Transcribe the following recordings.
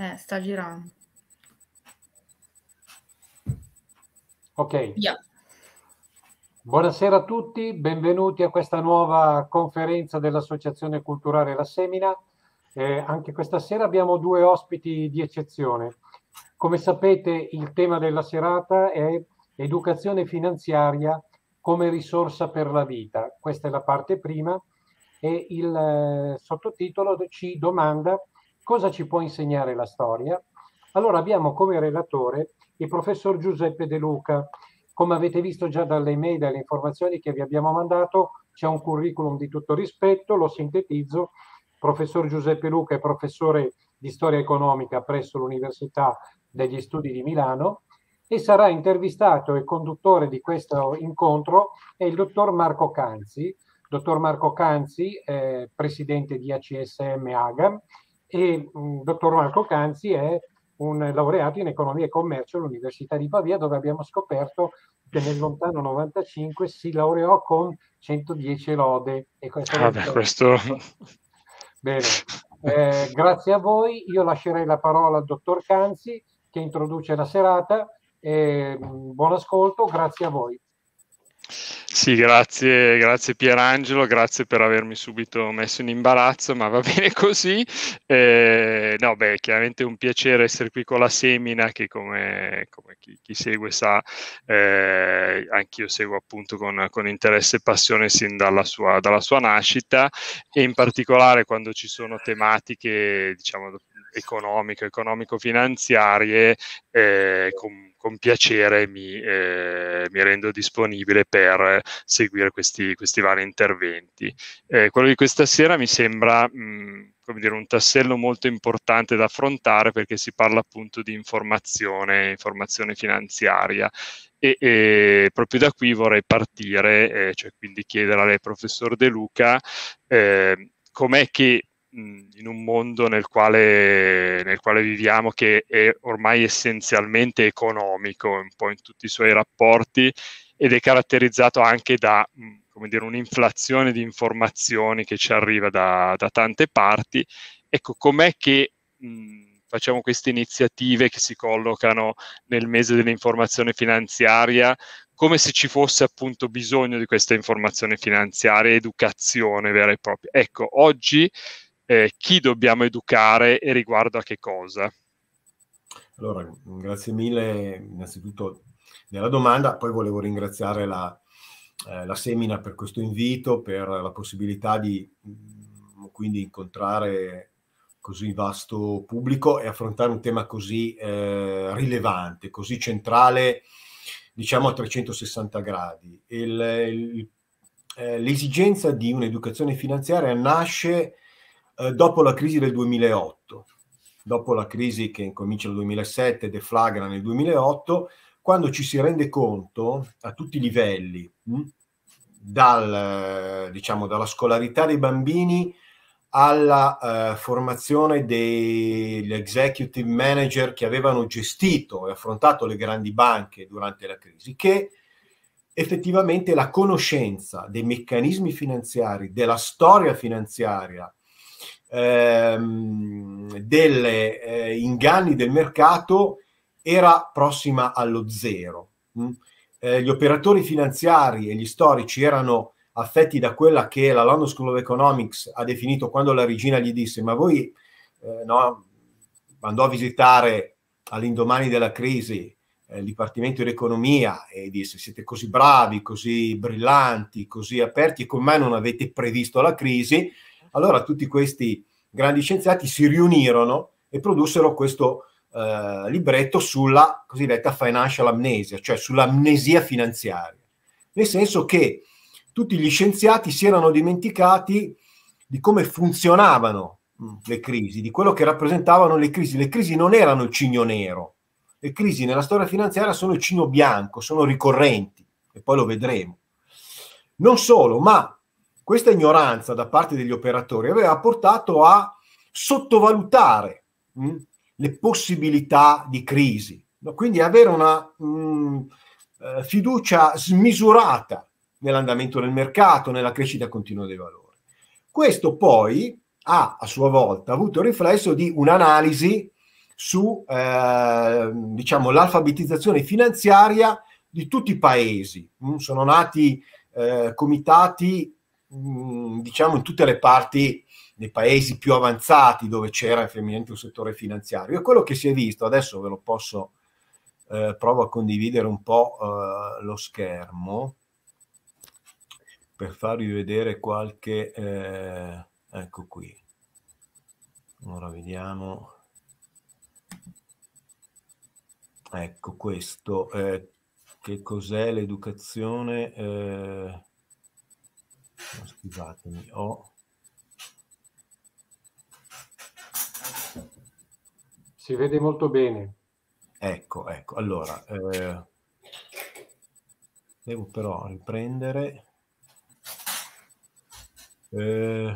Eh, sta girando. Ok. Yeah. Buonasera a tutti, benvenuti a questa nuova conferenza dell'Associazione Culturale La Semina. Eh, anche questa sera abbiamo due ospiti di eccezione. Come sapete il tema della serata è educazione finanziaria come risorsa per la vita. Questa è la parte prima e il eh, sottotitolo ci domanda Cosa ci può insegnare la storia? Allora abbiamo come relatore il professor Giuseppe De Luca. Come avete visto già dalle email, e dalle informazioni che vi abbiamo mandato, c'è un curriculum di tutto rispetto, lo sintetizzo. Professor Giuseppe Luca è professore di storia economica presso l'Università degli Studi di Milano e sarà intervistato e conduttore di questo incontro è il dottor Marco Canzi. Dottor Marco Canzi, eh, presidente di ACSM Agam, e il mm, dottor Marco Canzi è un laureato in economia e commercio all'Università di Pavia dove abbiamo scoperto che nel lontano 95 si laureò con 110 lode. E ah beh, questo... Bene, eh, grazie a voi. Io lascerei la parola al dottor Canzi che introduce la serata. Eh, buon ascolto, grazie a voi. Sì, grazie, grazie Pierangelo, grazie per avermi subito messo in imbarazzo, ma va bene così. Eh, no, beh, chiaramente è un piacere essere qui con la Semina, che come, come chi, chi, segue sa, eh, anch'io seguo appunto con, con, interesse e passione sin dalla sua, dalla sua nascita e in particolare quando ci sono tematiche, diciamo, economico, economico-finanziarie, eh, con con piacere mi, eh, mi rendo disponibile per seguire questi, questi vari interventi. Eh, quello di questa sera mi sembra mh, come dire, un tassello molto importante da affrontare perché si parla appunto di informazione, informazione finanziaria. E, e, proprio da qui vorrei partire, eh, cioè quindi chiedere a lei, professor De Luca, eh, com'è che in un mondo nel quale, nel quale, viviamo che è ormai essenzialmente economico un po' in tutti i suoi rapporti ed è caratterizzato anche da dire, un'inflazione di informazioni che ci arriva da, da tante parti. Ecco, com'è che mh, facciamo queste iniziative che si collocano nel mese dell'informazione finanziaria come se ci fosse appunto bisogno di questa informazione finanziaria, educazione vera e propria. Ecco, oggi eh, chi dobbiamo educare e riguardo a che cosa. Allora, grazie mille innanzitutto della domanda, poi volevo ringraziare la, eh, la Semina per questo invito, per la possibilità di mm, quindi incontrare così vasto pubblico e affrontare un tema così eh, rilevante, così centrale, diciamo a 360 gradi. Il, il, eh, l'esigenza di un'educazione finanziaria nasce eh, dopo la crisi del 2008, dopo la crisi che incomincia nel 2007 e deflagra nel 2008, quando ci si rende conto a tutti i livelli, hm, dal, eh, diciamo, dalla scolarità dei bambini alla eh, formazione degli executive manager che avevano gestito e affrontato le grandi banche durante la crisi, che effettivamente la conoscenza dei meccanismi finanziari, della storia finanziaria ehm, delle eh, inganni del mercato era prossima allo zero. Mm? Eh, gli operatori finanziari e gli storici erano affetti da quella che la London School of Economics ha definito quando la regina gli disse ma voi eh, no, andò a visitare all'indomani della crisi eh, il Dipartimento di Economia e disse siete così bravi, così brillanti, così aperti e con me non avete previsto la crisi, allora tutti questi grandi scienziati si riunirono e produssero questo eh, libretto sulla cosiddetta financial amnesia, cioè sull'amnesia finanziaria, nel senso che tutti gli scienziati si erano dimenticati di come funzionavano mm, le crisi, di quello che rappresentavano le crisi. Le crisi non erano il cigno nero, le crisi nella storia finanziaria sono il cigno bianco, sono ricorrenti e poi lo vedremo. Non solo, ma questa ignoranza da parte degli operatori aveva portato a sottovalutare mh, mm, le possibilità di crisi, no? quindi avere una mh, mm, eh, fiducia smisurata nell'andamento del mercato, nella crescita continua dei valori. Questo poi ha a sua volta avuto il riflesso di un'analisi su eh, diciamo, l'alfabetizzazione finanziaria di tutti i paesi. Mm, sono nati eh, comitati Mm, diciamo in tutte le parti nei paesi più avanzati dove c'era effettivamente un settore finanziario. E quello che si è visto, adesso ve lo posso, eh, provo a condividere un po' eh, lo schermo per farvi vedere qualche, eh, ecco qui, ora vediamo, ecco questo, eh, che cos'è l'educazione? Eh, Oh, scusatemi, ho... Si vede molto bene. Ecco, ecco, allora, eh, devo però riprendere... Eh,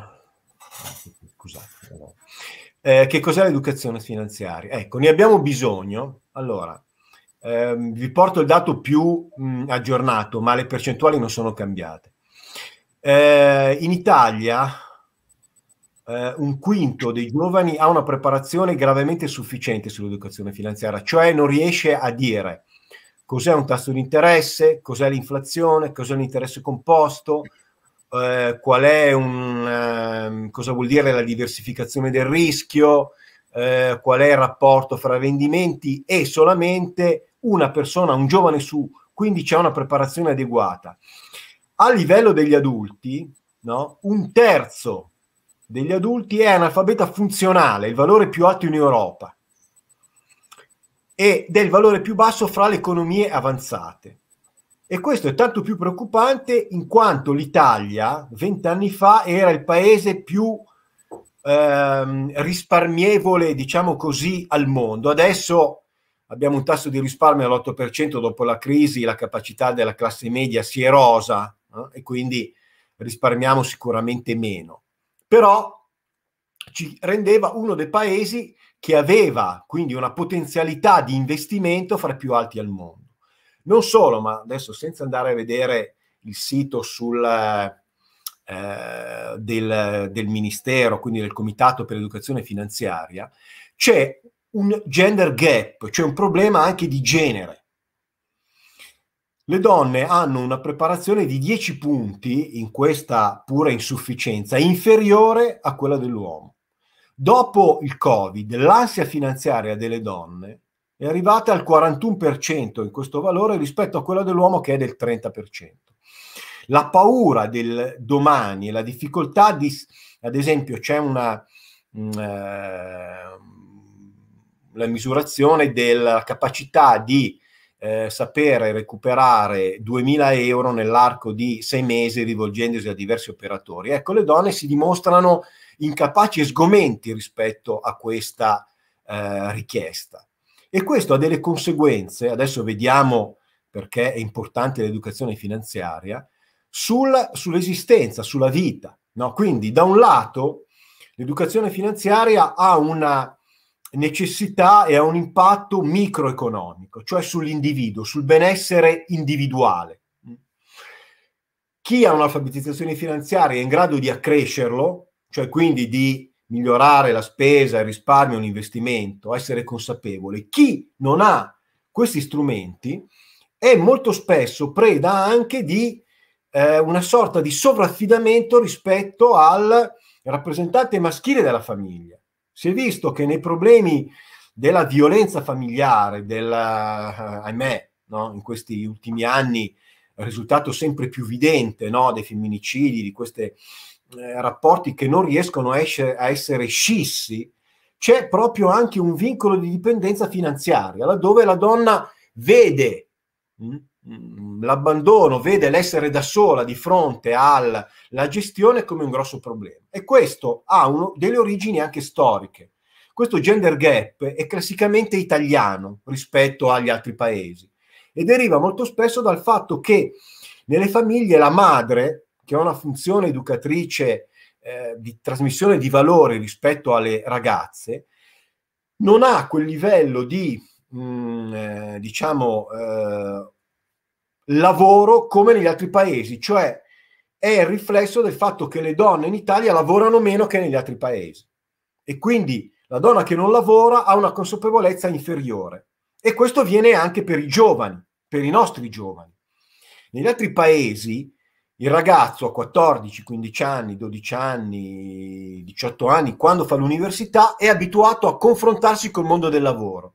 scusate, no. eh, che cos'è l'educazione finanziaria? Ecco, ne abbiamo bisogno. Allora, ehm, vi porto il dato più mh, mm, aggiornato, ma le percentuali non sono cambiate. Eh, in Italia eh, un quinto dei giovani ha una preparazione gravemente sufficiente sull'educazione finanziaria, cioè non riesce a dire cos'è un tasso di interesse, cos'è l'inflazione, cos'è l'interesse composto, eh, qual è un, eh, cosa vuol dire la diversificazione del rischio, eh, qual è il rapporto fra rendimenti e solamente una persona, un giovane su 15 ha una preparazione adeguata a livello degli adulti, no? un terzo degli adulti è analfabeta funzionale, il valore più alto in Europa, ed è il valore più basso fra le economie avanzate. E questo è tanto più preoccupante in quanto l'Italia, vent'anni fa, era il paese più ehm, risparmievole, diciamo così, al mondo. Adesso abbiamo un tasso di risparmio all'8% dopo la crisi, la capacità della classe media si è erosa eh? e quindi risparmiamo sicuramente meno. Però ci rendeva uno dei paesi che aveva quindi una potenzialità di investimento fra i più alti al mondo. Non solo, ma adesso senza andare a vedere il sito sul, eh, del, del Ministero, quindi del Comitato per l'Educazione Finanziaria, c'è un gender gap, cioè un problema anche di genere le donne hanno una preparazione di 10 punti in questa pura insufficienza inferiore a quella dell'uomo. Dopo il Covid, l'ansia finanziaria delle donne è arrivata al 41% in questo valore rispetto a quella dell'uomo che è del 30%. La paura del domani e la difficoltà di, ad esempio, c'è una, mm, eh, la misurazione della capacità di eh, sapere recuperare 2.000 euro nell'arco di sei mesi rivolgendosi a diversi operatori. Ecco, le donne si dimostrano incapaci e sgomenti rispetto a questa eh, richiesta. E questo ha delle conseguenze, adesso vediamo perché è importante l'educazione finanziaria, sul, sull'esistenza, sulla vita. No? Quindi, da un lato, l'educazione finanziaria ha una necessità e ha un impatto microeconomico, cioè sull'individuo, sul benessere individuale. Chi ha un'alfabetizzazione finanziaria è in grado di accrescerlo, cioè quindi di migliorare la spesa, il risparmio, l'investimento, essere consapevole. Chi non ha questi strumenti è molto spesso preda anche di eh, una sorta di sovraffidamento rispetto al rappresentante maschile della famiglia si è visto che nei problemi della violenza familiare, della, eh, ahimè, no? in questi ultimi anni risultato sempre più evidente no? dei femminicidi, di questi eh, rapporti che non riescono a, esce, a essere scissi, c'è proprio anche un vincolo di dipendenza finanziaria, laddove la donna vede mh, mm, l'abbandono vede l'essere da sola di fronte alla gestione come un grosso problema. E questo ha uno, delle origini anche storiche. Questo gender gap è classicamente italiano rispetto agli altri paesi e deriva molto spesso dal fatto che nelle famiglie la madre, che ha una funzione educatrice eh, di trasmissione di valori rispetto alle ragazze, non ha quel livello di, mh, mm, eh, diciamo, eh, lavoro come negli altri paesi, cioè è il riflesso del fatto che le donne in Italia lavorano meno che negli altri paesi e quindi la donna che non lavora ha una consapevolezza inferiore e questo viene anche per i giovani, per i nostri giovani. Negli altri paesi il ragazzo a 14, 15 anni, 12 anni, 18 anni, quando fa l'università, è abituato a confrontarsi col mondo del lavoro.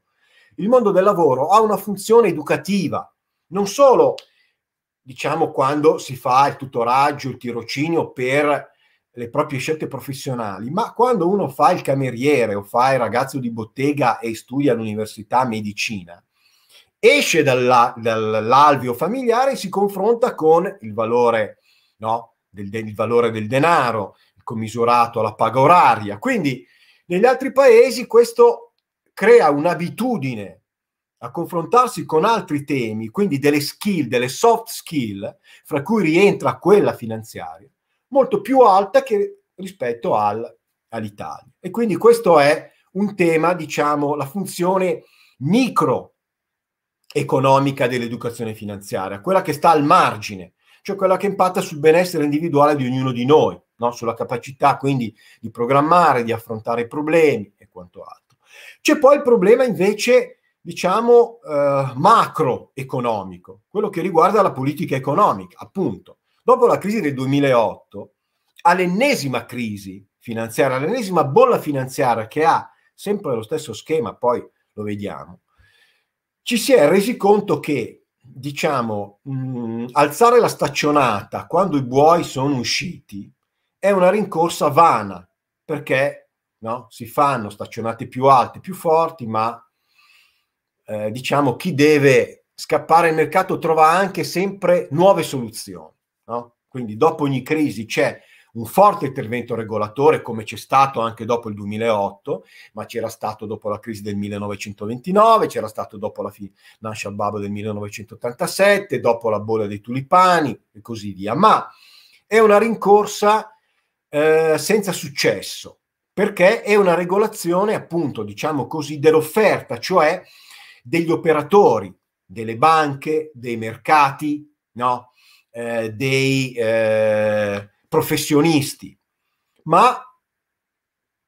Il mondo del lavoro ha una funzione educativa, non solo, diciamo, quando si fa il tutoraggio, il tirocinio per le proprie scelte professionali, ma quando uno fa il cameriere o fa il ragazzo di bottega e studia all'università medicina, esce dalla, dall'alveo familiare e si confronta con il valore, no? del, del, il valore del denaro, commisurato alla paga oraria. Quindi negli altri paesi questo crea un'abitudine a confrontarsi con altri temi, quindi delle skill, delle soft skill, fra cui rientra quella finanziaria, molto più alta che rispetto al, all'Italia. E quindi questo è un tema, diciamo, la funzione micro economica dell'educazione finanziaria, quella che sta al margine, cioè quella che impatta sul benessere individuale di ognuno di noi, no? sulla capacità quindi di programmare, di affrontare problemi e quanto altro. C'è poi il problema invece diciamo, eh, macroeconomico, quello che riguarda la politica economica, appunto. Dopo la crisi del 2008, all'ennesima crisi finanziaria, all'ennesima bolla finanziaria che ha sempre lo stesso schema, poi lo vediamo, ci si è resi conto che, diciamo, mh, mm, alzare la staccionata quando i buoi sono usciti è una rincorsa vana, perché no, si fanno staccionate più alte, più forti, ma eh, diciamo, chi deve scappare al mercato trova anche sempre nuove soluzioni. No? Quindi dopo ogni crisi c'è un forte intervento regolatore come c'è stato anche dopo il 2008, ma c'era stato dopo la crisi del 1929, c'era stato dopo la financial bubble del 1987, dopo la bolla dei tulipani e così via. Ma è una rincorsa eh, senza successo, perché è una regolazione appunto, diciamo così, dell'offerta, cioè degli operatori, delle banche, dei mercati, no? eh, dei eh, professionisti, ma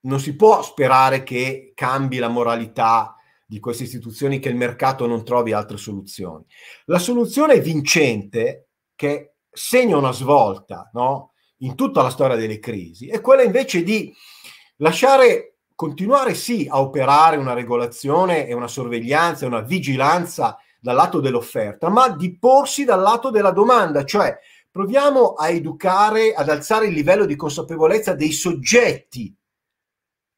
non si può sperare che cambi la moralità di queste istituzioni, che il mercato non trovi altre soluzioni. La soluzione vincente, che segna una svolta no? in tutta la storia delle crisi, è quella invece di lasciare continuare sì a operare una regolazione e una sorveglianza e una vigilanza dal lato dell'offerta, ma di porsi dal lato della domanda, cioè proviamo a educare, ad alzare il livello di consapevolezza dei soggetti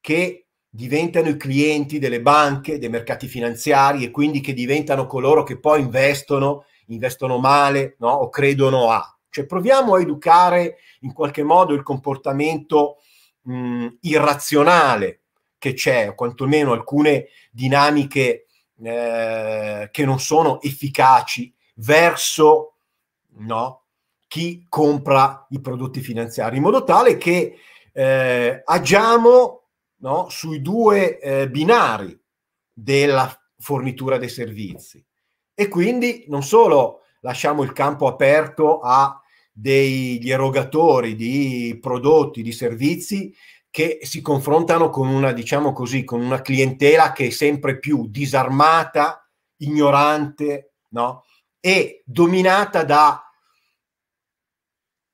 che diventano i clienti delle banche, dei mercati finanziari e quindi che diventano coloro che poi investono, investono male no? o credono a. Cioè proviamo a educare in qualche modo il comportamento mh, irrazionale che c'è, o quantomeno alcune dinamiche eh, che non sono efficaci verso no, chi compra i prodotti finanziari, in modo tale che eh, agiamo no, sui due eh, binari della fornitura dei servizi. E quindi non solo lasciamo il campo aperto a degli erogatori di prodotti, di servizi che si confrontano con una, diciamo così, con una clientela che è sempre più disarmata, ignorante, no? E dominata da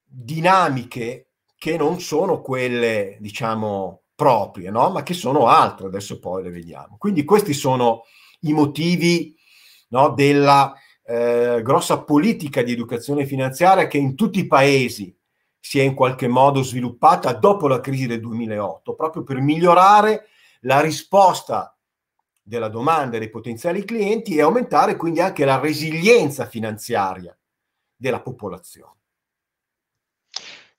dinamiche che non sono quelle, diciamo, proprie, no? Ma che sono altre, adesso poi le vediamo. Quindi questi sono i motivi no, della eh, grossa politica di educazione finanziaria che in tutti i paesi si è in qualche modo sviluppata dopo la crisi del 2008, proprio per migliorare la risposta della domanda dei potenziali clienti e aumentare quindi anche la resilienza finanziaria della popolazione.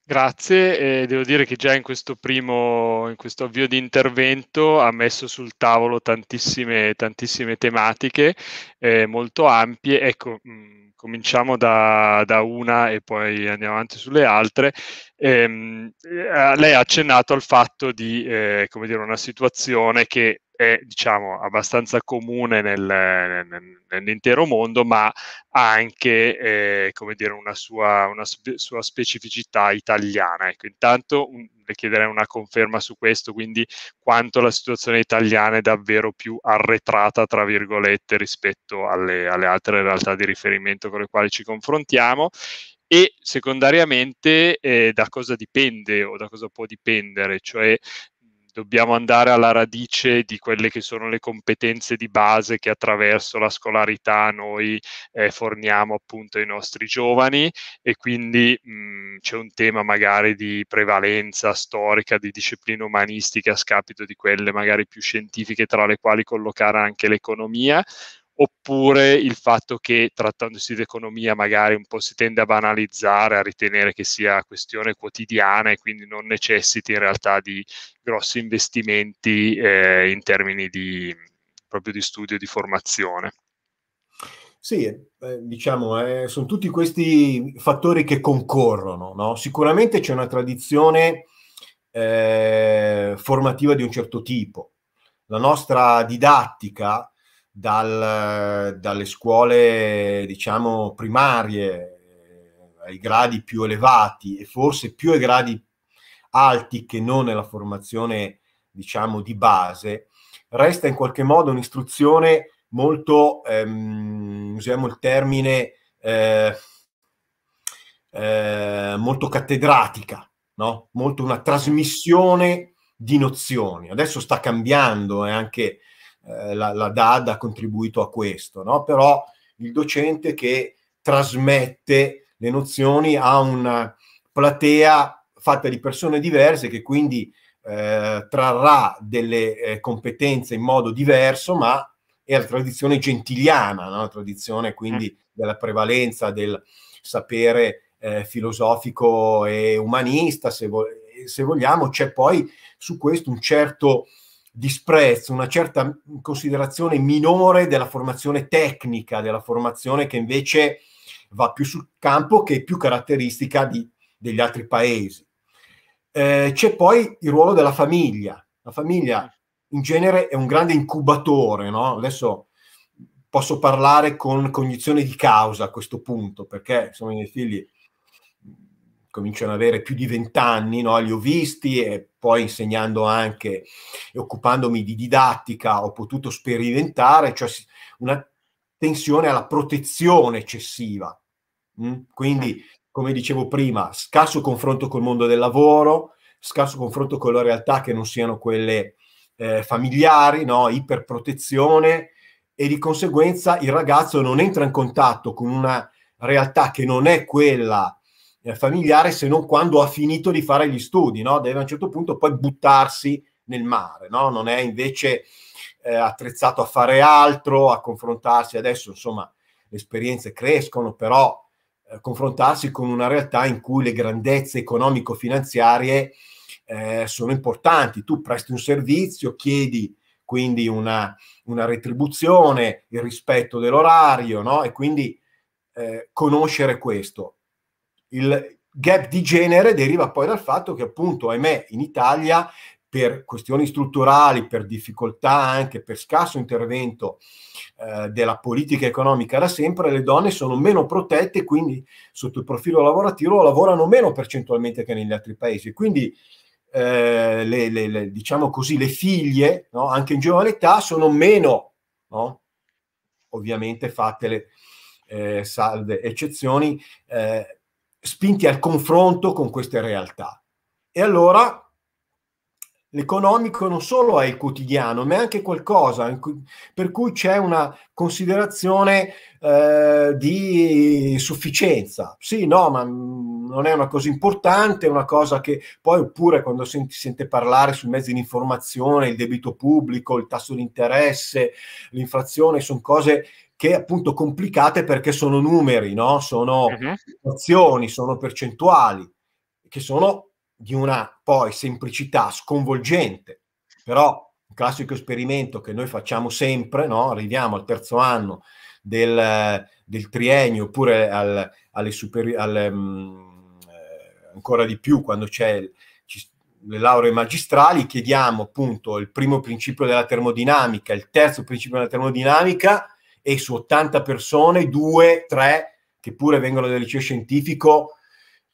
Grazie, eh, devo dire che già in questo primo, in questo avvio di intervento ha messo sul tavolo tantissime, tantissime tematiche eh, molto ampie. Ecco, mh, mm, cominciamo da, da, una e poi andiamo avanti sulle altre. Ehm, eh, lei ha accennato al fatto di eh, dire, una situazione che è diciamo, abbastanza comune nel, nel, nell'intero mondo, ma ha anche eh, dire, una, sua, una, sua, specificità italiana. Ecco, intanto un, per chiedere una conferma su questo, quindi quanto la situazione italiana è davvero più arretrata, tra virgolette, rispetto alle, alle altre realtà di riferimento con le quali ci confrontiamo e secondariamente eh, da cosa dipende o da cosa può dipendere, cioè dobbiamo andare alla radice di quelle che sono le competenze di base che attraverso la scolarità noi eh, forniamo appunto ai nostri giovani e quindi mh, mm, c'è un tema magari di prevalenza storica di discipline umanistiche a scapito di quelle magari più scientifiche tra le quali collocare anche l'economia oppure il fatto che trattandosi di economia magari un po' si tende a banalizzare, a ritenere che sia questione quotidiana e quindi non necessiti in realtà di grossi investimenti eh, in termini di, proprio di studio e di formazione. Sì, eh, eh diciamo, eh, sono tutti questi fattori che concorrono. No? Sicuramente c'è una tradizione eh, formativa di un certo tipo. La nostra didattica, dal, dalle scuole, diciamo, primarie eh, ai gradi più elevati e forse più ai gradi alti che non nella formazione, diciamo, di base, resta in qualche modo un'istruzione molto, ehm, usiamo il termine, eh, eh, molto cattedratica, no? molto una trasmissione di nozioni. Adesso sta cambiando e anche eh, la, la, DAD ha contribuito a questo, no? però il docente che trasmette le nozioni a una platea fatta di persone diverse che quindi eh, trarrà delle eh, competenze in modo diverso, ma è la tradizione gentiliana, no? la tradizione quindi mm. della prevalenza del sapere eh, filosofico e umanista, se, vo- se vogliamo, c'è poi su questo un certo disprezzo, una certa considerazione minore della formazione tecnica, della formazione che invece va più sul campo che è più caratteristica di, degli altri paesi. Eh, c'è poi il ruolo della famiglia. La famiglia in genere è un grande incubatore, no? Adesso posso parlare con cognizione di causa a questo punto, perché sono i miei figli cominciano ad avere più di vent'anni, no? li ho visti e poi insegnando anche e occupandomi di didattica ho potuto sperimentare, cioè una tensione alla protezione eccessiva. Mm? Quindi, eh. come dicevo prima, scarso confronto col mondo del lavoro, scarso confronto con le realtà che non siano quelle eh, familiari, no? iperprotezione e di conseguenza il ragazzo non entra in contatto con una realtà che non è quella eh, familiare se non quando ha finito di fare gli studi, no? deve a un certo punto poi buttarsi nel mare, no? non è invece eh, attrezzato a fare altro, a confrontarsi adesso, insomma, le esperienze crescono, però eh, confrontarsi con una realtà in cui le grandezze economico-finanziarie eh, sono importanti, tu presti un servizio, chiedi quindi una, una retribuzione, il rispetto dell'orario, no? e quindi eh, conoscere questo il gap di genere deriva poi dal fatto che appunto, ahimè, in Italia per questioni strutturali, per difficoltà anche, per scarso intervento eh, della politica economica da sempre, le donne sono meno protette, quindi sotto il profilo lavorativo lavorano meno percentualmente che negli altri paesi. Quindi eh, le, le, le, diciamo così, le figlie, no? anche in giovane età, sono meno, no? ovviamente fatte le eh, salve eccezioni, eh, spinti al confronto con queste realtà. E allora l'economico non solo è il quotidiano, ma è anche qualcosa cui, per cui c'è una considerazione eh, di sufficienza. Sì, no, ma non è una cosa importante, è una cosa che poi oppure quando si sente, parlare sui mezzi di informazione, il debito pubblico, il tasso di interesse, l'inflazione, sono cose che appunto complicate perché sono numeri, no? sono mhm. uh-huh. azioni, sono percentuali, che sono di una poi semplicità sconvolgente, però un classico esperimento che noi facciamo sempre, no? arriviamo al terzo anno del, del triennio oppure al, alle superi- alle, mh, mm, eh, ancora di più quando c'è il, ci, le lauree magistrali, chiediamo appunto il primo principio della termodinamica, il terzo principio della termodinamica e su 80 persone, due, tre, che pure vengono dal liceo scientifico,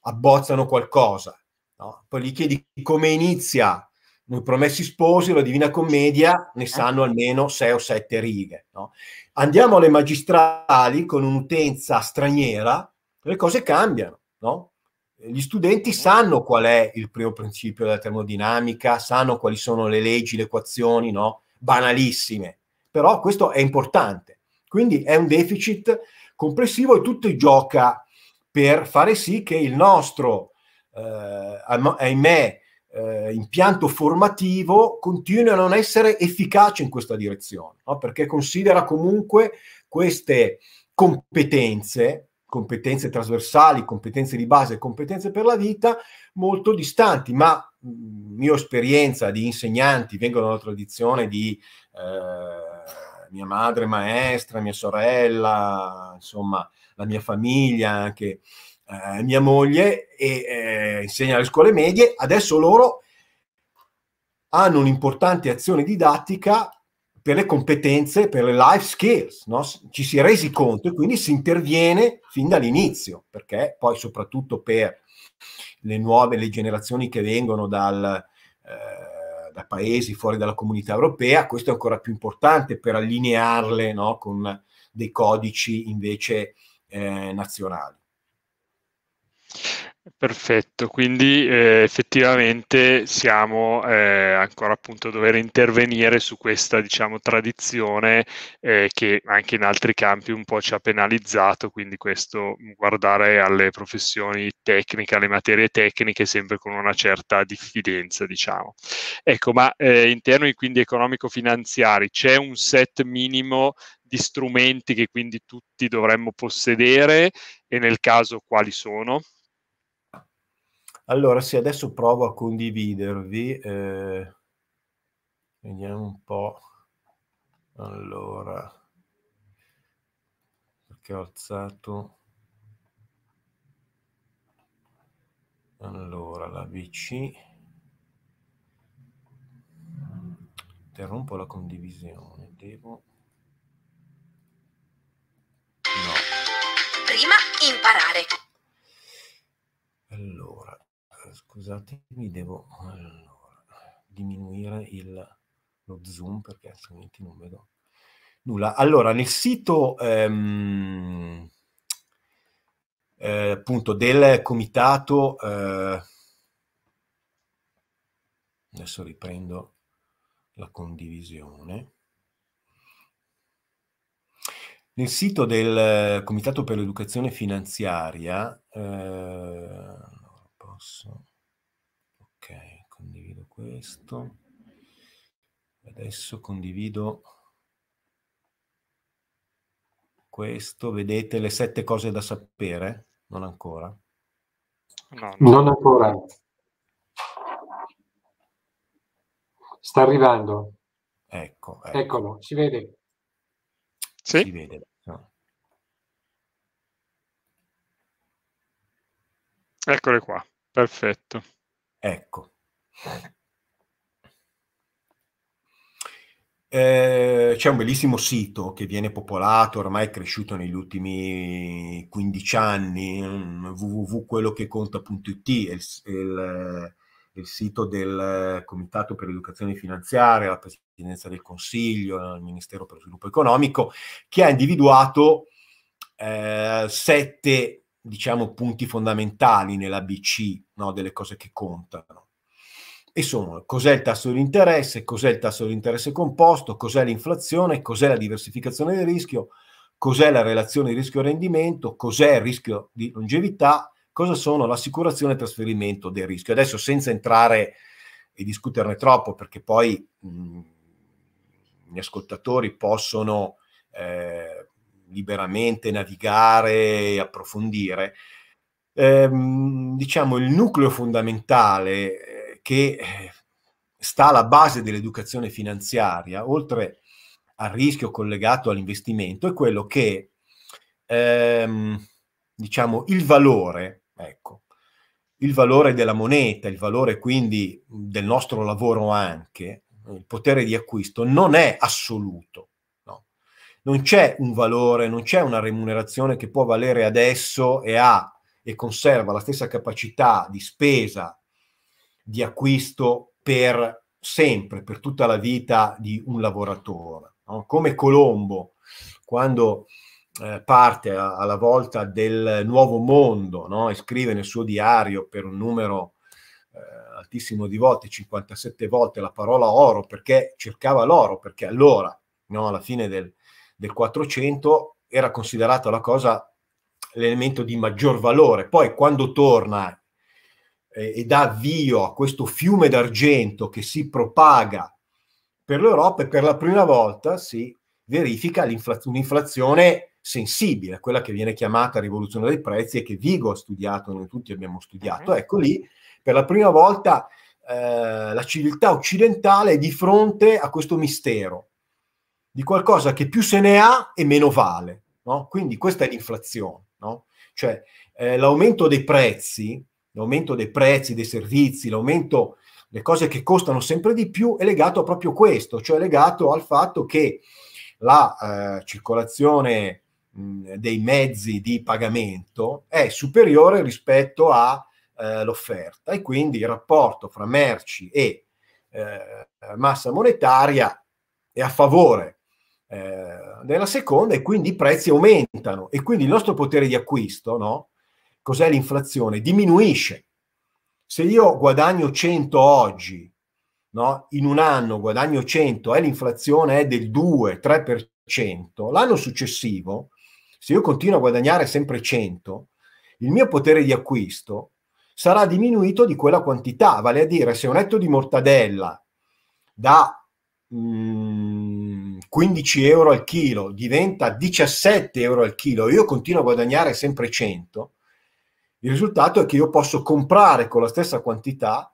abbozzano qualcosa. No? Poi gli chiedi come inizia Noi Promessi Sposi, la Divina Commedia, ne eh. sanno almeno 6 o 7 righe. No? Andiamo alle magistrali con un'utenza straniera, le cose cambiano. No? Gli studenti eh. sanno qual è il primo principio della termodinamica, sanno quali sono le leggi, le equazioni, banalissime, però questo è importante. Quindi è un deficit complessivo e tutto gioca per fare sì che il nostro, eh, ahimè, eh, impianto formativo continui a non essere efficace in questa direzione, no? perché considera comunque queste competenze, competenze trasversali, competenze di base, competenze per la vita, molto distanti, ma mh, mm, mia esperienza di insegnanti, vengo da una tradizione di... Eh, mia madre maestra, mia sorella, insomma la mia famiglia, anche eh, mia moglie, e eh, insegna alle scuole medie, adesso loro hanno un'importante azione didattica per le competenze, per le life skills, no? ci si è resi conto e quindi si interviene fin dall'inizio, perché poi soprattutto per le nuove le generazioni che vengono dal... Eh, da paesi fuori dalla comunità europea, questo è ancora più importante per allinearle no, con dei codici invece eh, nazionali. Perfetto, quindi eh, effettivamente siamo eh, ancora appunto a dover intervenire su questa diciamo tradizione eh, che anche in altri campi un po' ci ha penalizzato, quindi questo mm, guardare alle professioni tecniche, alle materie tecniche sempre con una certa diffidenza diciamo. Ecco, ma eh, in termini quindi economico-finanziari c'è un set minimo di strumenti che quindi tutti dovremmo possedere e nel caso quali sono? Allora, sì, adesso provo a condividervi. Eh, vediamo un po'. Allora, perché ho alzato. Allora, la VC. Interrompo la condivisione. Devo... No. Prima imparare. Allora, scusatemi, devo allora, diminuire il, lo zoom perché altrimenti non vedo nulla. Allora, nel sito ehm, eh, appunto del comitato, eh, adesso riprendo la condivisione. Nel sito del eh, Comitato per l'Educazione Finanziaria, eh, mosso. Ok, condivido questo. Adesso condivido questo. Vedete le sette cose da sapere? Non ancora? Non ancora. Sta arrivando. Ecco, ecco. Eccolo, si vede. Sì. Si vede. Eccole qua. Perfetto. Ecco. Eh, c'è un bellissimo sito che viene popolato, ormai è cresciuto negli ultimi 15 anni, www.quellocheconta.it, il, il, il sito del Comitato per l'Educazione Finanziaria, la Presidenza del Consiglio, il Ministero per lo Sviluppo Economico, che ha individuato eh, sette diciamo, punti fondamentali nell'ABC no, delle cose che contano. E sono cos'è il tasso di interesse, cos'è il tasso di interesse composto, cos'è l'inflazione, cos'è la diversificazione del rischio, cos'è la relazione rischio-rendimento, cos'è il rischio di longevità, cosa sono l'assicurazione e trasferimento del rischio. Adesso senza entrare e discuterne troppo, perché poi mh, gli ascoltatori possono eh, liberamente navigare e approfondire. Ehm, diciamo il nucleo fondamentale eh, che eh, sta alla base dell'educazione finanziaria, oltre al rischio collegato all'investimento, è quello che ehm, diciamo il valore, ecco, il valore della moneta, il valore quindi del nostro lavoro anche, il potere di acquisto non è assoluto non c'è un valore, non c'è una remunerazione che può valere adesso e ha e conserva la stessa capacità di spesa, di acquisto per sempre, per tutta la vita di un lavoratore. No? Come Colombo, quando eh, parte a, alla volta del nuovo mondo no? e scrive nel suo diario per un numero eh, altissimo di volte, 57 volte, la parola oro, perché cercava l'oro, perché allora, no? alla fine del del 400 era considerata la cosa l'elemento di maggior valore. Poi quando torna eh, e dà avvio a questo fiume d'argento che si propaga per l'Europa e per la prima volta si verifica un'inflazione sensibile, quella che viene chiamata rivoluzione dei prezzi e che Vigo ha studiato, noi tutti abbiamo studiato. Mm-hmm. Ecco lì, per la prima volta eh, la civiltà occidentale è di fronte a questo mistero di qualcosa che più se ne ha e meno vale. No? Quindi questa è l'inflazione. No? Cioè eh, l'aumento dei prezzi, l'aumento dei prezzi dei servizi, l'aumento delle cose che costano sempre di più è legato a proprio questo, cioè legato al fatto che la eh, circolazione mh, dei mezzi di pagamento è superiore rispetto all'offerta eh, e quindi il rapporto fra merci e eh, massa monetaria è a favore eh, della seconda e quindi i prezzi aumentano e quindi il nostro potere di acquisto, no? Cos'è l'inflazione? Diminuisce. Se io guadagno 100 oggi, no? In un anno guadagno 100 e eh, l'inflazione è del 2-3%, l'anno successivo, se io continuo a guadagnare sempre 100, il mio potere di acquisto sarà diminuito di quella quantità, vale a dire se un etto di mortadella da mh, mm, 15 euro al chilo diventa 17 euro al chilo, io continuo a guadagnare sempre 100, il risultato è che io posso comprare con la stessa quantità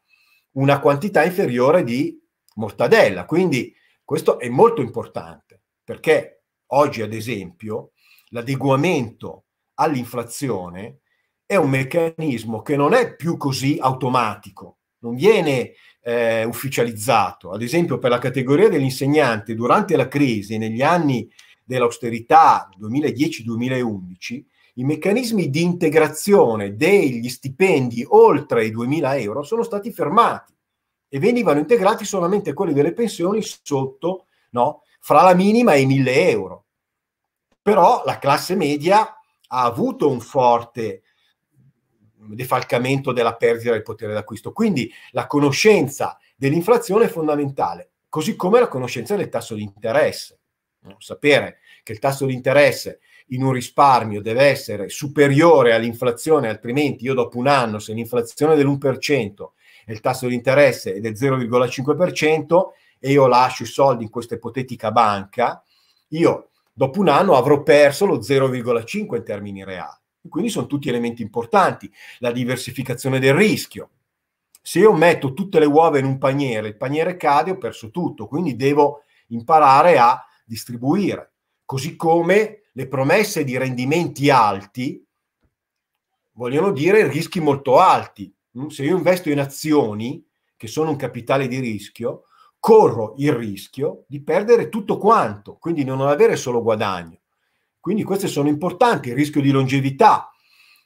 una quantità inferiore di mortadella. Quindi questo è molto importante perché oggi, ad esempio, l'adeguamento all'inflazione è un meccanismo che non è più così automatico, non viene eh, ufficializzato. Ad esempio per la categoria dell'insegnante durante la crisi negli anni dell'austerità 2010-2011, i meccanismi di integrazione degli stipendi oltre i 2000 euro sono stati fermati e venivano integrati solamente quelli delle pensioni sotto, no, fra la minima e i 1000 euro. Però la classe media ha avuto un forte defalcamento della perdita del potere d'acquisto. Quindi la conoscenza dell'inflazione è fondamentale, così come la conoscenza del tasso di interesse. Sapere che il tasso di interesse in un risparmio deve essere superiore all'inflazione, altrimenti io dopo un anno, se l'inflazione è dell'1% e il tasso di interesse è del 0,5% e io lascio i soldi in questa ipotetica banca, io dopo un anno avrò perso lo 0,5 in termini reali. E quindi sono tutti elementi importanti. La diversificazione del rischio. Se io metto tutte le uova in un paniere, il paniere cade, ho perso tutto, quindi devo imparare a distribuire. Così come le promesse di rendimenti alti vogliono dire rischi molto alti. Mm, se io investo in azioni, che sono un capitale di rischio, corro il rischio di perdere tutto quanto, quindi non avere solo guadagno. Quindi queste sono importanti, il rischio di longevità.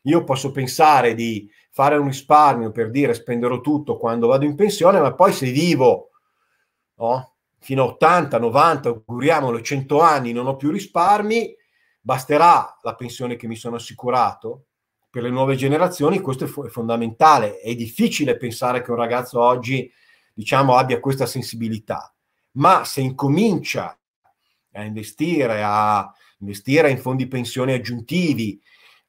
Io posso pensare di fare un risparmio per dire spenderò tutto quando vado in pensione, ma poi se vivo no? fino a 80, 90, auguriamolo 100 anni, non ho più risparmi, basterà la pensione che mi sono assicurato? Per le nuove generazioni questo è fondamentale, è difficile pensare che un ragazzo oggi diciamo, abbia questa sensibilità, ma se incomincia a investire, a investire in fondi pensione aggiuntivi,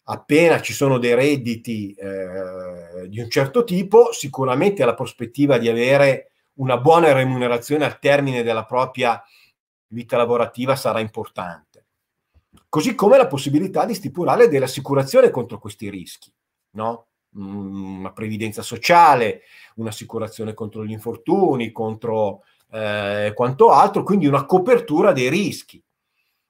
appena ci sono dei redditi eh, di un certo tipo, sicuramente la prospettiva di avere una buona remunerazione al termine della propria vita lavorativa sarà importante. Così come la possibilità di stipulare dell'assicurazione contro questi rischi, no? Mm, una previdenza sociale, un'assicurazione contro gli infortuni, contro eh, quanto altro, quindi una copertura dei rischi.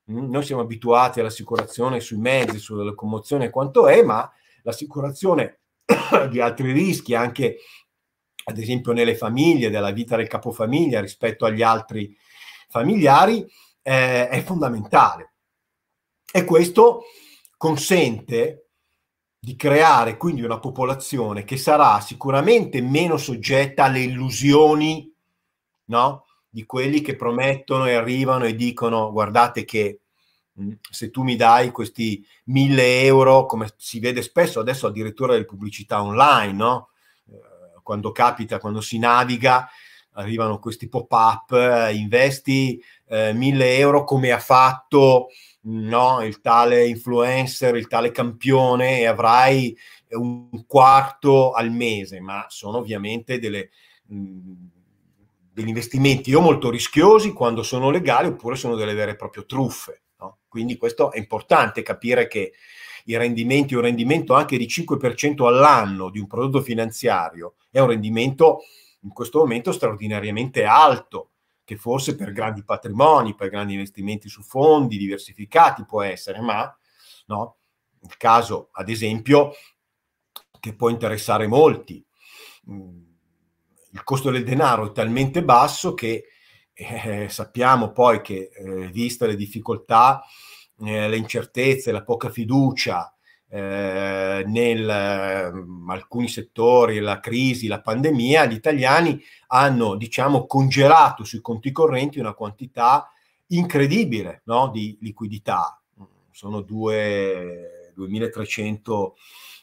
Noi siamo abituati all'assicurazione sui mezzi, sulla locomozione e quanto è, ma l'assicurazione di altri rischi, anche ad esempio nelle famiglie, della vita del capofamiglia rispetto agli altri familiari, eh, è fondamentale. E questo consente di creare quindi una popolazione che sarà sicuramente meno soggetta alle illusioni, no? di quelli che promettono e arrivano e dicono guardate che se tu mi dai questi mille euro, come si vede spesso adesso addirittura delle pubblicità online, no? Eh, quando capita, quando si naviga, arrivano questi pop-up, eh, investi eh, 1000 euro come ha fatto no? il tale influencer, il tale campione e avrai un quarto al mese, ma sono ovviamente delle... Mh, degli investimenti o molto rischiosi quando sono legali oppure sono delle vere e proprie truffe. No? Quindi questo è importante capire che i rendimenti, un rendimento anche di 5% all'anno di un prodotto finanziario è un rendimento in questo momento straordinariamente alto, che forse per grandi patrimoni, per grandi investimenti su fondi diversificati può essere, ma no? il caso ad esempio che può interessare molti. Mh, mm, il costo del denaro è talmente basso che eh, sappiamo poi che, eh, vista le difficoltà, eh, le incertezze, la poca fiducia eh, nel ehm, alcuni settori, la crisi, la pandemia, gli italiani hanno, diciamo, congelato sui conti correnti una quantità incredibile no? di liquidità. Sono due, 2.300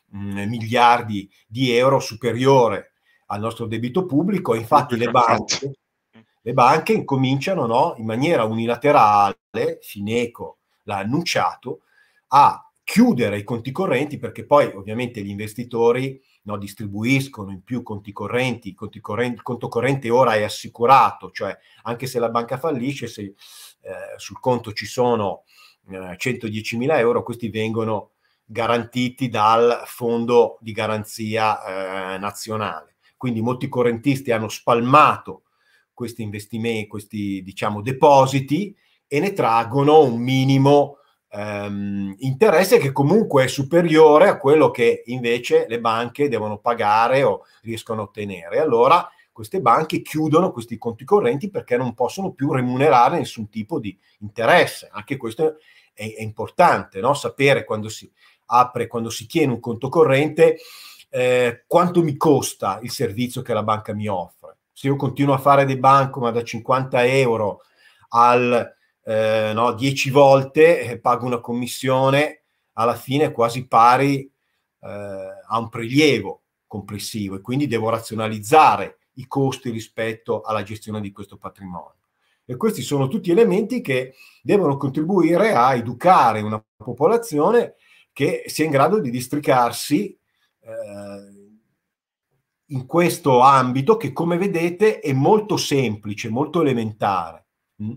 mh, mm, miliardi di euro superiore al nostro debito pubblico, infatti le esatto. banche, le banche incominciano no, in maniera unilaterale, Fineco l'ha annunciato, a chiudere i conti correnti perché poi ovviamente gli investitori no, distribuiscono in più conti correnti, il conti correnti, conto corrente ora è assicurato, cioè anche se la banca fallisce, se eh, sul conto ci sono eh, 110.000 euro, questi vengono garantiti dal fondo di garanzia eh, nazionale quindi molti correntisti hanno spalmato questi investimenti, questi diciamo depositi e ne traggono un minimo ehm, interesse che comunque è superiore a quello che invece le banche devono pagare o riescono a ottenere. Allora queste banche chiudono questi conti correnti perché non possono più remunerare nessun tipo di interesse. Anche questo è, è importante, no? sapere quando si apre, quando si tiene un conto corrente eh, quanto mi costa il servizio che la banca mi offre. Se io continuo a fare dei ma da 50 euro al eh, no, 10 volte eh, pago una commissione alla fine quasi pari eh, a un prelievo complessivo e quindi devo razionalizzare i costi rispetto alla gestione di questo patrimonio. E questi sono tutti elementi che devono contribuire a educare una popolazione che sia in grado di districarsi eh, in questo ambito che come vedete è molto semplice, molto elementare, mm?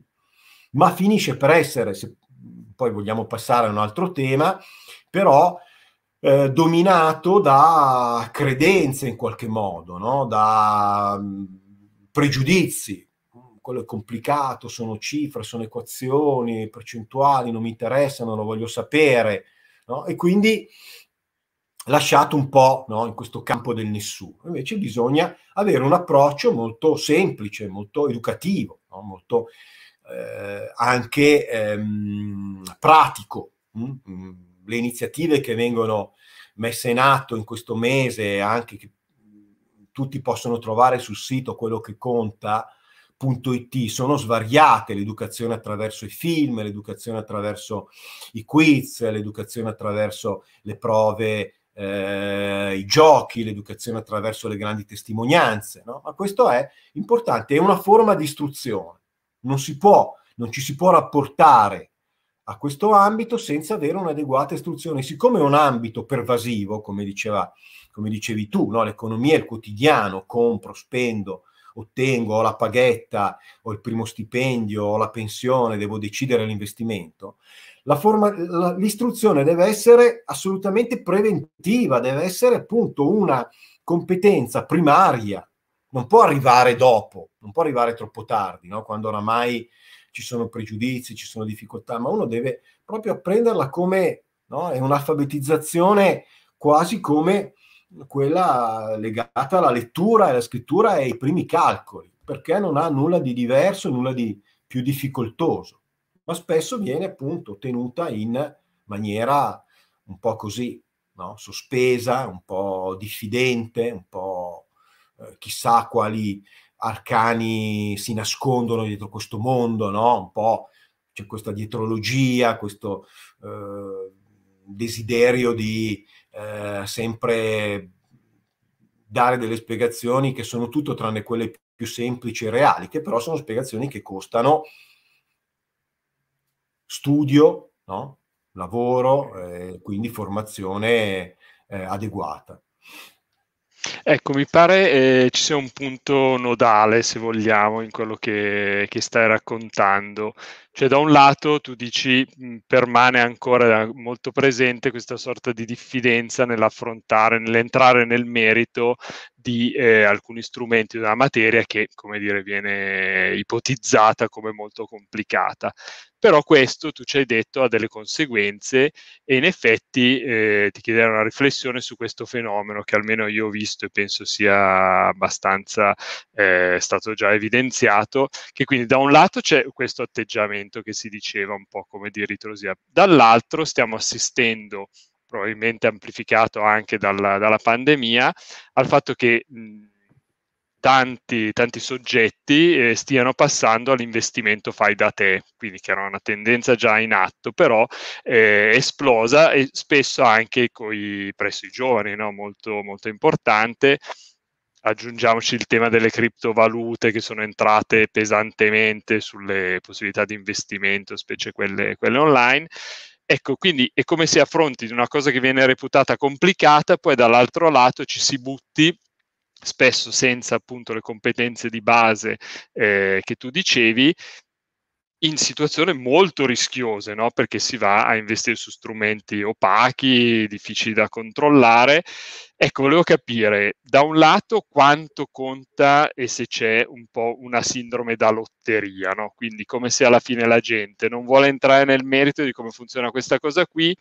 ma finisce per essere, se poi vogliamo passare a un altro tema, però eh, dominato da credenze in qualche modo, no? da mm, pregiudizi. Quello è complicato, sono cifre, sono equazioni, percentuali, non mi interessano, lo voglio sapere. No? E quindi lasciato un po' no, in questo campo del nessuno. Invece bisogna avere un approccio molto semplice, molto educativo, no? molto eh, anche ehm, pratico. Mm? Mm, le iniziative che vengono messe in atto in questo mese, anche che tutti possono trovare sul sito quello che conta.it, sono svariate, l'educazione attraverso i film, l'educazione attraverso i quiz, l'educazione attraverso le prove eh, i giochi, l'educazione attraverso le grandi testimonianze, no? ma questo è importante, è una forma di istruzione, non, si può, non ci si può rapportare a questo ambito senza avere un'adeguata istruzione. Siccome è un ambito pervasivo, come, diceva, come dicevi tu, no? l'economia è il quotidiano, compro, spendo, ottengo, ho la paghetta, ho il primo stipendio, ho la pensione, devo decidere l'investimento, forma, la, l'istruzione deve essere assolutamente preventiva, deve essere appunto una competenza primaria, non può arrivare dopo, non può arrivare troppo tardi, no? quando oramai ci sono pregiudizi, ci sono difficoltà, ma uno deve proprio apprenderla come no? è un'alfabetizzazione quasi come quella legata alla lettura e alla scrittura e ai primi calcoli, perché non ha nulla di diverso, nulla di più difficoltoso ma spesso viene appunto ottenuta in maniera un po' così, no? sospesa, un po' diffidente, un po' eh, chissà quali arcani si nascondono dietro questo mondo, no? un po' c'è questa dietrologia, questo eh, desiderio di eh, sempre dare delle spiegazioni che sono tutto tranne quelle più semplici e reali, che però sono spiegazioni che costano studio, no? lavoro, eh, quindi formazione eh, adeguata. Ecco, mi pare eh, ci sia un punto nodale, se vogliamo, in quello che, che stai raccontando, cioè, da un lato tu dici permane ancora molto presente questa sorta di diffidenza nell'affrontare, nell'entrare nel merito di eh, alcuni strumenti di una materia che, come dire, viene ipotizzata come molto complicata. Però questo, tu ci hai detto, ha delle conseguenze e in effetti eh, ti chiederei una riflessione su questo fenomeno che almeno io ho visto e penso sia abbastanza eh, stato già evidenziato, che quindi da un lato c'è questo atteggiamento argomento che si diceva un po' come di eritrosia. Dall'altro stiamo assistendo, probabilmente amplificato anche dalla, dalla pandemia, al fatto che tanti, tanti, soggetti eh, stiano passando all'investimento fai da te, quindi che era una tendenza già in atto, però eh, esplosa e spesso anche coi, presso i giovani, no? molto, molto importante aggiungiamoci il tema delle criptovalute che sono entrate pesantemente sulle possibilità di investimento, specie quelle, quelle online. Ecco, quindi è come se affronti una cosa che viene reputata complicata, poi dall'altro lato ci si butti spesso senza appunto le competenze di base eh, che tu dicevi in situazioni molto rischiose, no? perché si va a investire su strumenti opachi, difficili da controllare. Ecco, volevo capire da un lato quanto conta e se c'è un po' una sindrome da lotteria, no? quindi come se alla fine la gente non vuole entrare nel merito di come funziona questa cosa qui,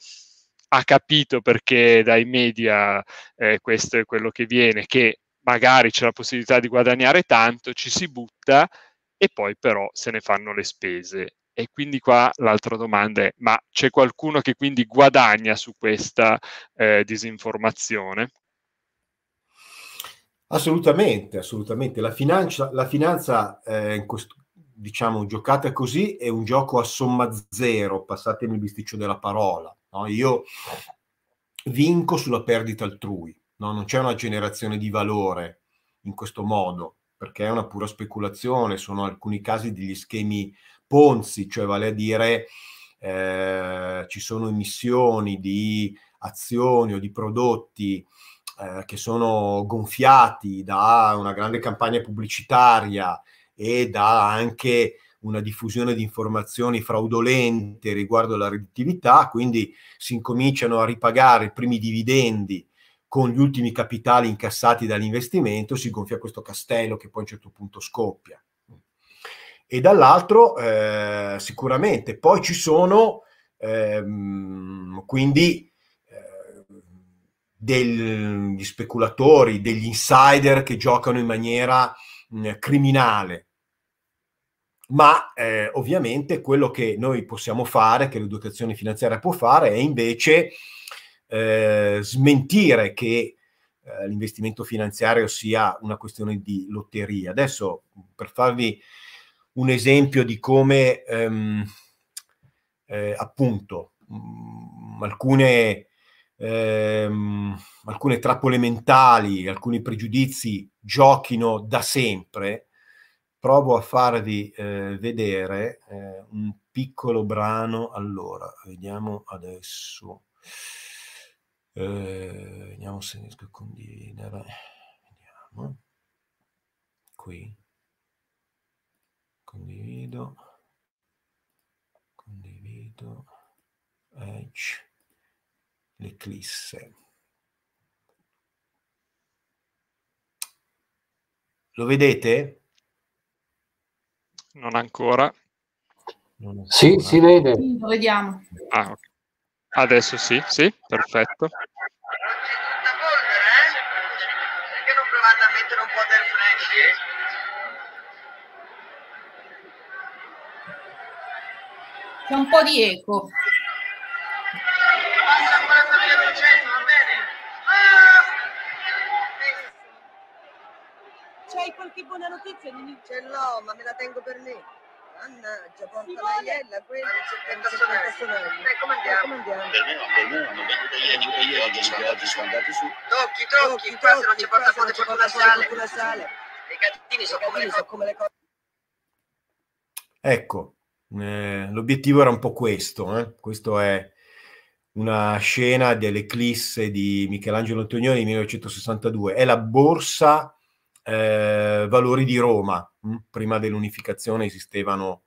ha capito perché dai media eh, questo è quello che viene, che magari c'è la possibilità di guadagnare tanto, ci si butta e poi però se ne fanno le spese. E quindi qua l'altra domanda è, ma c'è qualcuno che quindi guadagna su questa eh, disinformazione? Assolutamente, assolutamente. La finanza, la finanza eh, cost- diciamo, giocata così è un gioco a somma zero, passatemi il bisticcio della parola. No? Io vinco sulla perdita altrui, no? non c'è una generazione di valore in questo modo perché è una pura speculazione, sono alcuni casi degli schemi ponzi, cioè vale a dire eh, ci sono emissioni di azioni o di prodotti eh, che sono gonfiati da una grande campagna pubblicitaria e da anche una diffusione di informazioni fraudolente riguardo alla redditività, quindi si incominciano a ripagare i primi dividendi con gli ultimi capitali incassati dall'investimento si gonfia questo castello che poi a un certo punto scoppia. E dall'altro eh, sicuramente poi ci sono ehm, quindi eh, degli speculatori, degli insider che giocano in maniera mh, mm, criminale. Ma eh, ovviamente quello che noi possiamo fare, che l'educazione finanziaria può fare, è invece eh, smentire che eh, l'investimento finanziario sia una questione di lotteria. Adesso, per farvi un esempio di come ehm, eh, appunto mh, mm, alcune, ehm, alcune trappole mentali, alcuni pregiudizi giochino da sempre, provo a farvi eh, vedere eh, un piccolo brano. Allora, vediamo adesso eh, vediamo se riesco a condividere vediamo qui condivido condivido edge l'eclisse lo vedete? non ancora non ancora. sì si vede lo vediamo ah, okay. Adesso sì, sì, perfetto. Perché non provate a mettere un po' del flash? C'è un po' di eco. Ah! C'hai qualche buona notizia? Ce l'ho, ma me la tengo per me. Mannaggia, porta la quella c'è 50 sorelle. Eh, come andiamo? Per per Eh, come andiamo? Oggi sono andati su. Tocchi, tocchi, qua se non ci porta fuori porta la sale. La sale. I gattini sono come le cose. Ecco, eh, l'obiettivo era un po' questo, eh? questo è una scena dell'eclisse di Michelangelo Antonioni nel 1962, è la borsa eh, valori di Roma. Mm? Prima dell'unificazione esistevano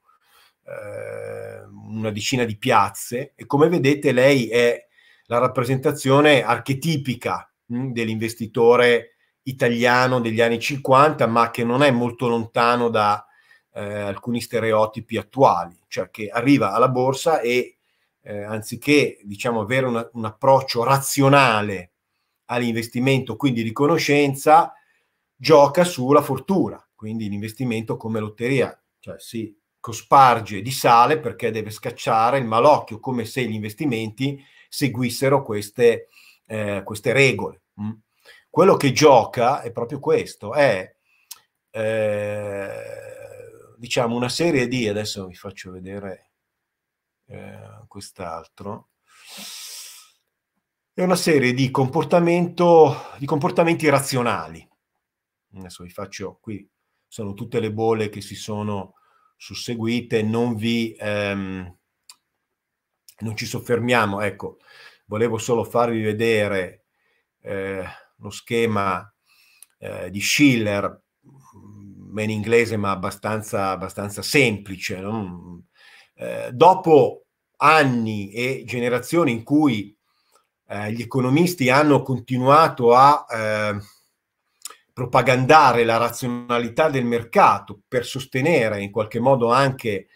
eh, una decina di piazze e come vedete lei è la rappresentazione archetipica mh, mm, dell'investitore italiano degli anni 50, ma che non è molto lontano da eh, alcuni stereotipi attuali, cioè che arriva alla borsa e eh, anziché diciamo, avere una, un approccio razionale all'investimento, quindi di conoscenza, gioca sulla fortuna, quindi l'investimento come lotteria, cioè si cosparge di sale perché deve scacciare il malocchio, come se gli investimenti seguissero queste, eh, queste regole. Mm. Quello che gioca è proprio questo, è eh, diciamo una serie di, adesso vi faccio vedere eh, quest'altro, è una serie di, di comportamenti razionali adesso vi faccio qui, sono tutte le bolle che si sono susseguite, non vi... Ehm, non ci soffermiamo, ecco, volevo solo farvi vedere eh, lo schema eh, di Schiller, mm, in inglese ma abbastanza, abbastanza semplice. No? Mm, eh, dopo anni e generazioni in cui eh, gli economisti hanno continuato a eh, propagandare la razionalità del mercato per sostenere in qualche modo anche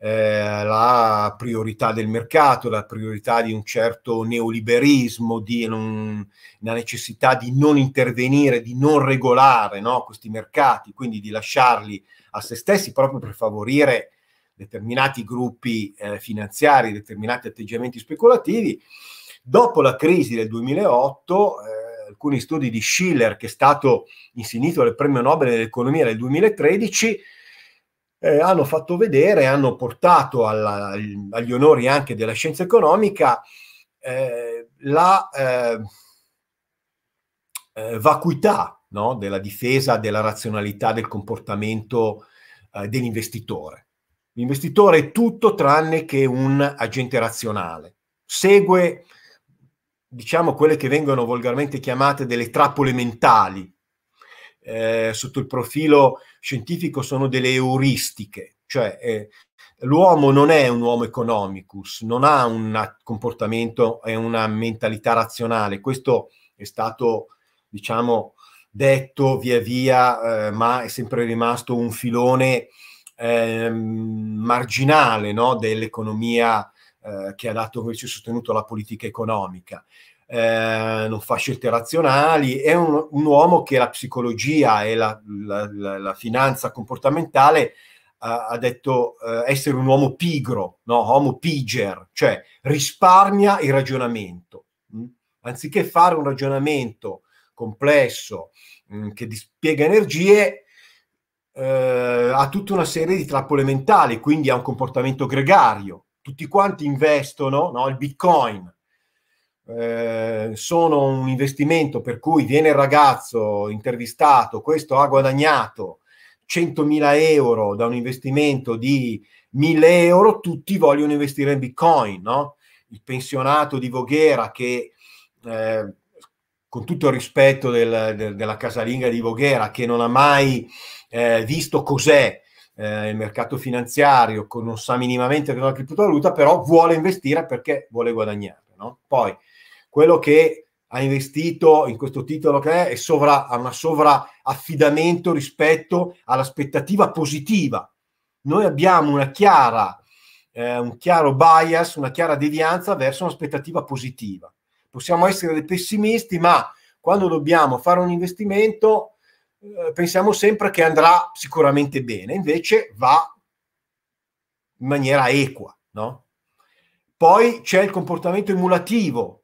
eh, la priorità del mercato, la priorità di un certo neoliberismo, di non, la necessità di non intervenire, di non regolare no, questi mercati, quindi di lasciarli a se stessi proprio per favorire determinati gruppi eh, finanziari, determinati atteggiamenti speculativi. Dopo la crisi del 2008, eh, alcuni studi di Schiller, che è stato insignito del premio Nobel dell'economia nel 2013, eh, hanno fatto vedere, hanno portato alla, agli onori anche della scienza economica eh, la eh, eh vacuità no? della difesa della razionalità del comportamento eh, dell'investitore. L'investitore è tutto tranne che un agente razionale. Segue diciamo quelle che vengono volgarmente chiamate delle trappole mentali. Eh, sotto il profilo scientifico sono delle euristiche, cioè eh, l'uomo non è un uomo economicus, non ha un comportamento e una mentalità razionale. Questo è stato, diciamo, detto via via, eh, ma è sempre rimasto un filone ehm, marginale no? dell'economia eh, che ha dato invece sostenuto la politica economica. Eh, non fa scelte razionali, è un, un uomo che la psicologia e la, la, la, la finanza comportamentale ha detto uh, essere un uomo pigro, no? homo piger, cioè risparmia il ragionamento. Mh? Mm? Anziché fare un ragionamento complesso mh, mm, che dispiega energie, eh, ha tutta una serie di trappole mentali, quindi ha un comportamento gregario tutti quanti investono, no? il bitcoin eh, sono un investimento per cui viene il ragazzo intervistato, questo ha guadagnato 100.000 euro da un investimento di 1.000 euro, tutti vogliono investire in bitcoin, no? il pensionato di Voghera che... Eh, con tutto il rispetto del, del, della casalinga di Voghera, che non ha mai eh, visto cos'è eh, il mercato finanziario, non sa minimamente cosa è la criptovaluta, però vuole investire perché vuole guadagnare. No? Poi quello che ha investito in questo titolo che è, è sovra, ha una sovraaffidamento rispetto all'aspettativa positiva. Noi abbiamo una chiara, eh, un chiaro bias, una chiara devianza verso un'aspettativa positiva. Possiamo essere dei pessimisti, ma quando dobbiamo fare un investimento eh, pensiamo sempre che andrà sicuramente bene, invece va in maniera equa, no? Poi c'è il comportamento emulativo,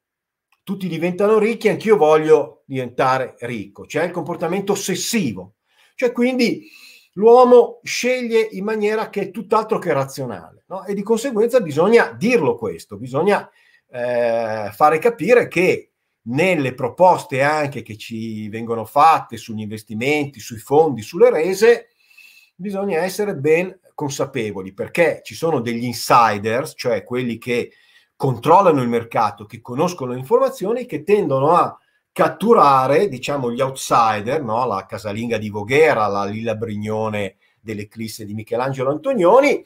tutti diventano ricchi, anch'io voglio diventare ricco, c'è il comportamento ossessivo, cioè quindi l'uomo sceglie in maniera che è tutt'altro che razionale no? e di conseguenza bisogna dirlo questo, bisogna eh, fare capire che nelle proposte anche che ci vengono fatte sugli investimenti, sui fondi, sulle rese, bisogna essere ben consapevoli perché ci sono degli insiders, cioè quelli che controllano il mercato, che conoscono le informazioni, che tendono a catturare, diciamo, gli outsider, no? la casalinga di Voghera, la Lilla Brignone dell'Eclisse di Michelangelo Antonioni,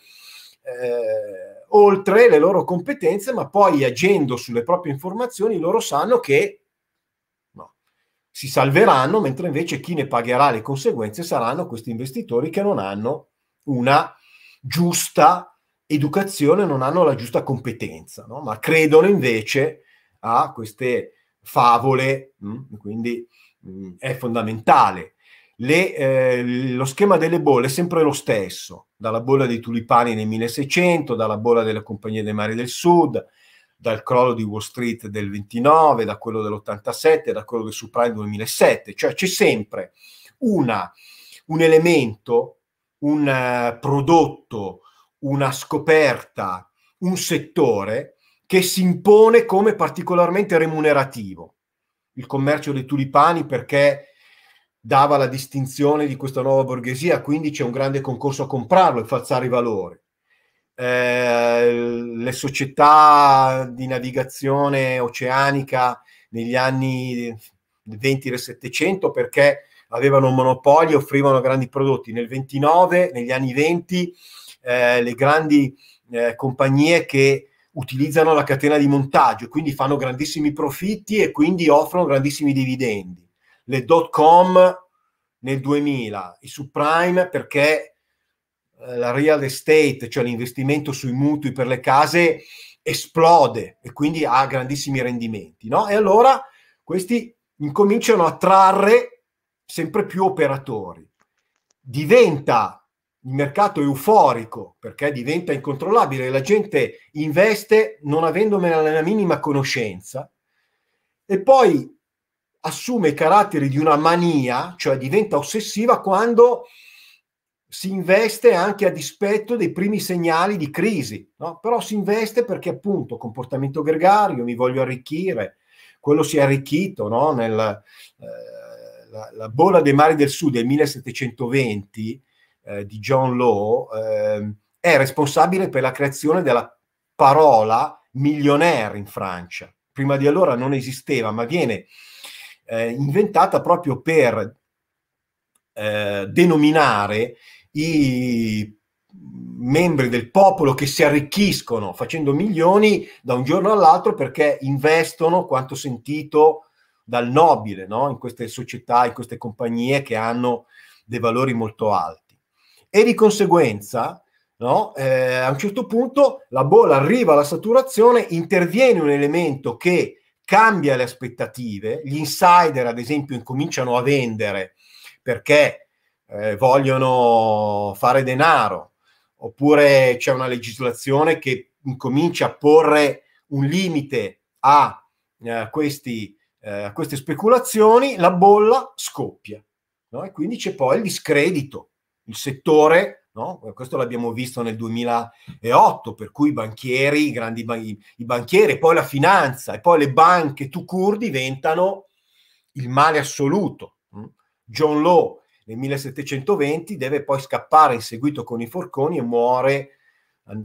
eh, oltre le loro competenze, ma poi agendo sulle proprie informazioni loro sanno che no, si salveranno, mentre invece chi ne pagherà le conseguenze saranno questi investitori che non hanno una giusta educazione, non hanno la giusta competenza, no? ma credono invece a queste favole, mh? Mm, quindi mh, mm, è fondamentale le, eh, lo schema delle bolle è sempre lo stesso, dalla bolla dei tulipani nel 1600, dalla bolla della Compagnia dei Mari del Sud, dal crollo di Wall Street del 29, da quello dell'87, da quello del subprime 2007, cioè c'è sempre una, un elemento, un uh, prodotto, una scoperta, un settore che si impone come particolarmente remunerativo. Il commercio dei tulipani perché dava la distinzione di questa nuova borghesia, quindi c'è un grande concorso a comprarlo e falsare i valori. Eh, le società di navigazione oceanica negli anni 20 del 700 perché avevano un monopolio, offrivano grandi prodotti. Nel 29, negli anni 20, eh, le grandi eh, compagnie che utilizzano la catena di montaggio, quindi fanno grandissimi profitti e quindi offrono grandissimi dividendi le dot com nel 2000, i subprime perché eh, la real estate, cioè l'investimento sui mutui per le case, esplode e quindi ha grandissimi rendimenti. No? E allora questi incominciano a trarre sempre più operatori. Diventa il mercato euforico perché diventa incontrollabile, la gente investe non avendomene la minima conoscenza e poi assume i caratteri di una mania, cioè diventa ossessiva quando si investe anche a dispetto dei primi segnali di crisi, no? però si investe perché appunto comportamento gregario, mi voglio arricchire, quello si è arricchito no? nella eh, la, la, bolla dei mari del sud del 1720 eh, di John Law eh, è responsabile per la creazione della parola milionaire in Francia. Prima di allora non esisteva, ma viene eh, inventata proprio per eh, denominare i membri del popolo che si arricchiscono facendo milioni da un giorno all'altro perché investono quanto sentito dal nobile no? in queste società, in queste compagnie che hanno dei valori molto alti. E di conseguenza, no? eh, a un certo punto, la bolla arriva alla saturazione, interviene un elemento che cambia le aspettative, gli insider ad esempio incominciano a vendere perché eh, vogliono fare denaro, oppure c'è una legislazione che incomincia a porre un limite a, eh, questi, eh, queste speculazioni, la bolla scoppia no? e quindi c'è poi il discredito, il settore No? Eh, questo l'abbiamo visto nel 2008, per cui i banchieri, i grandi ban- i banchieri, poi la finanza e poi le banche tout court diventano il male assoluto. Mm? John Law nel 1720 deve poi scappare inseguito con i forconi e muore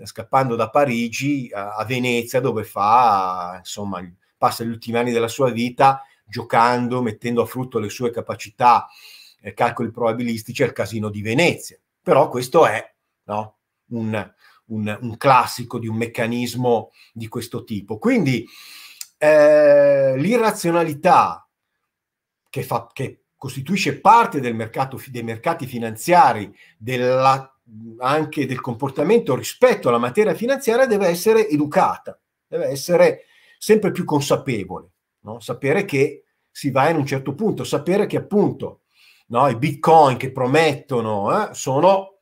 scappando da Parigi a Venezia dove fa, insomma, passa gli ultimi anni della sua vita giocando, mettendo a frutto le sue capacità eh, calcoli probabilistici al casino di Venezia però questo è no? un, un, un, classico di un meccanismo di questo tipo. Quindi eh, l'irrazionalità che, fa, che costituisce parte del mercato, dei mercati finanziari, della, anche del comportamento rispetto alla materia finanziaria, deve essere educata, deve essere sempre più consapevole, no? sapere che si va in un certo punto, sapere che appunto no? i bitcoin che promettono, eh, sono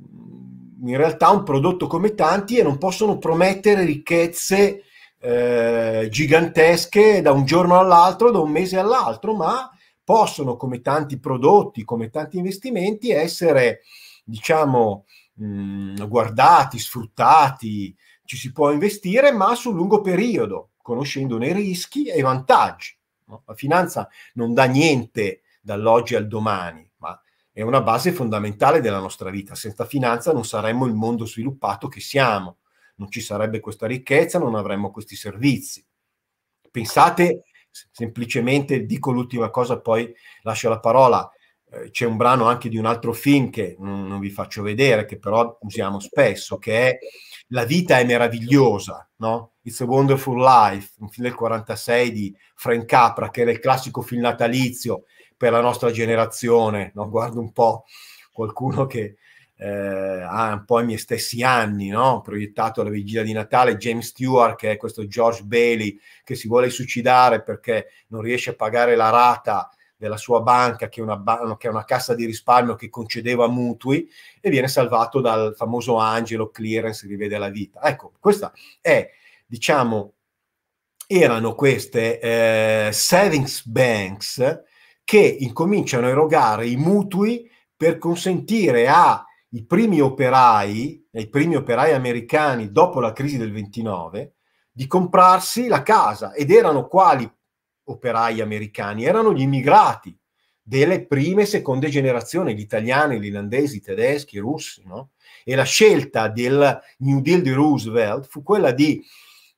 mm, in realtà un prodotto come tanti e non possono promettere ricchezze eh, gigantesche da un giorno all'altro, da un mese all'altro, ma possono, come tanti prodotti, come tanti investimenti, essere, diciamo, mh, mm, guardati, sfruttati, ci si può investire, ma sul lungo periodo, conoscendone i rischi e i vantaggi. No? La finanza non dà niente dall'oggi al domani, ma è una base fondamentale della nostra vita. Senza finanza non saremmo il mondo sviluppato che siamo, non ci sarebbe questa ricchezza, non avremmo questi servizi. Pensate semplicemente, dico l'ultima cosa, poi lascio la parola. Eh, c'è un brano anche di un altro film che non, vi faccio vedere, che però usiamo spesso, che è La vita è meravigliosa, no? It's a Wonderful Life, un film del 46 di Frank Capra, che era il classico film natalizio per la nostra generazione, no? guardo un po' qualcuno che eh, ha un po' i miei stessi anni, no? proiettato alla vigilia di Natale, James Stewart, che è questo George Bailey, che si vuole suicidare perché non riesce a pagare la rata della sua banca, che è, una, che è una cassa di risparmio che concedeva mutui, e viene salvato dal famoso angelo Clearance, rivede la vita. Ecco, questa è, diciamo, erano queste eh, savings banks che incominciano a erogare i mutui per consentire ai primi operai, ai primi operai americani dopo la crisi del 29, di comprarsi la casa. Ed erano quali operai americani? Erano gli immigrati delle prime e seconde generazioni, gli italiani, gli irlandesi, i tedeschi, i russi, no? E la scelta del New Deal di Roosevelt fu quella di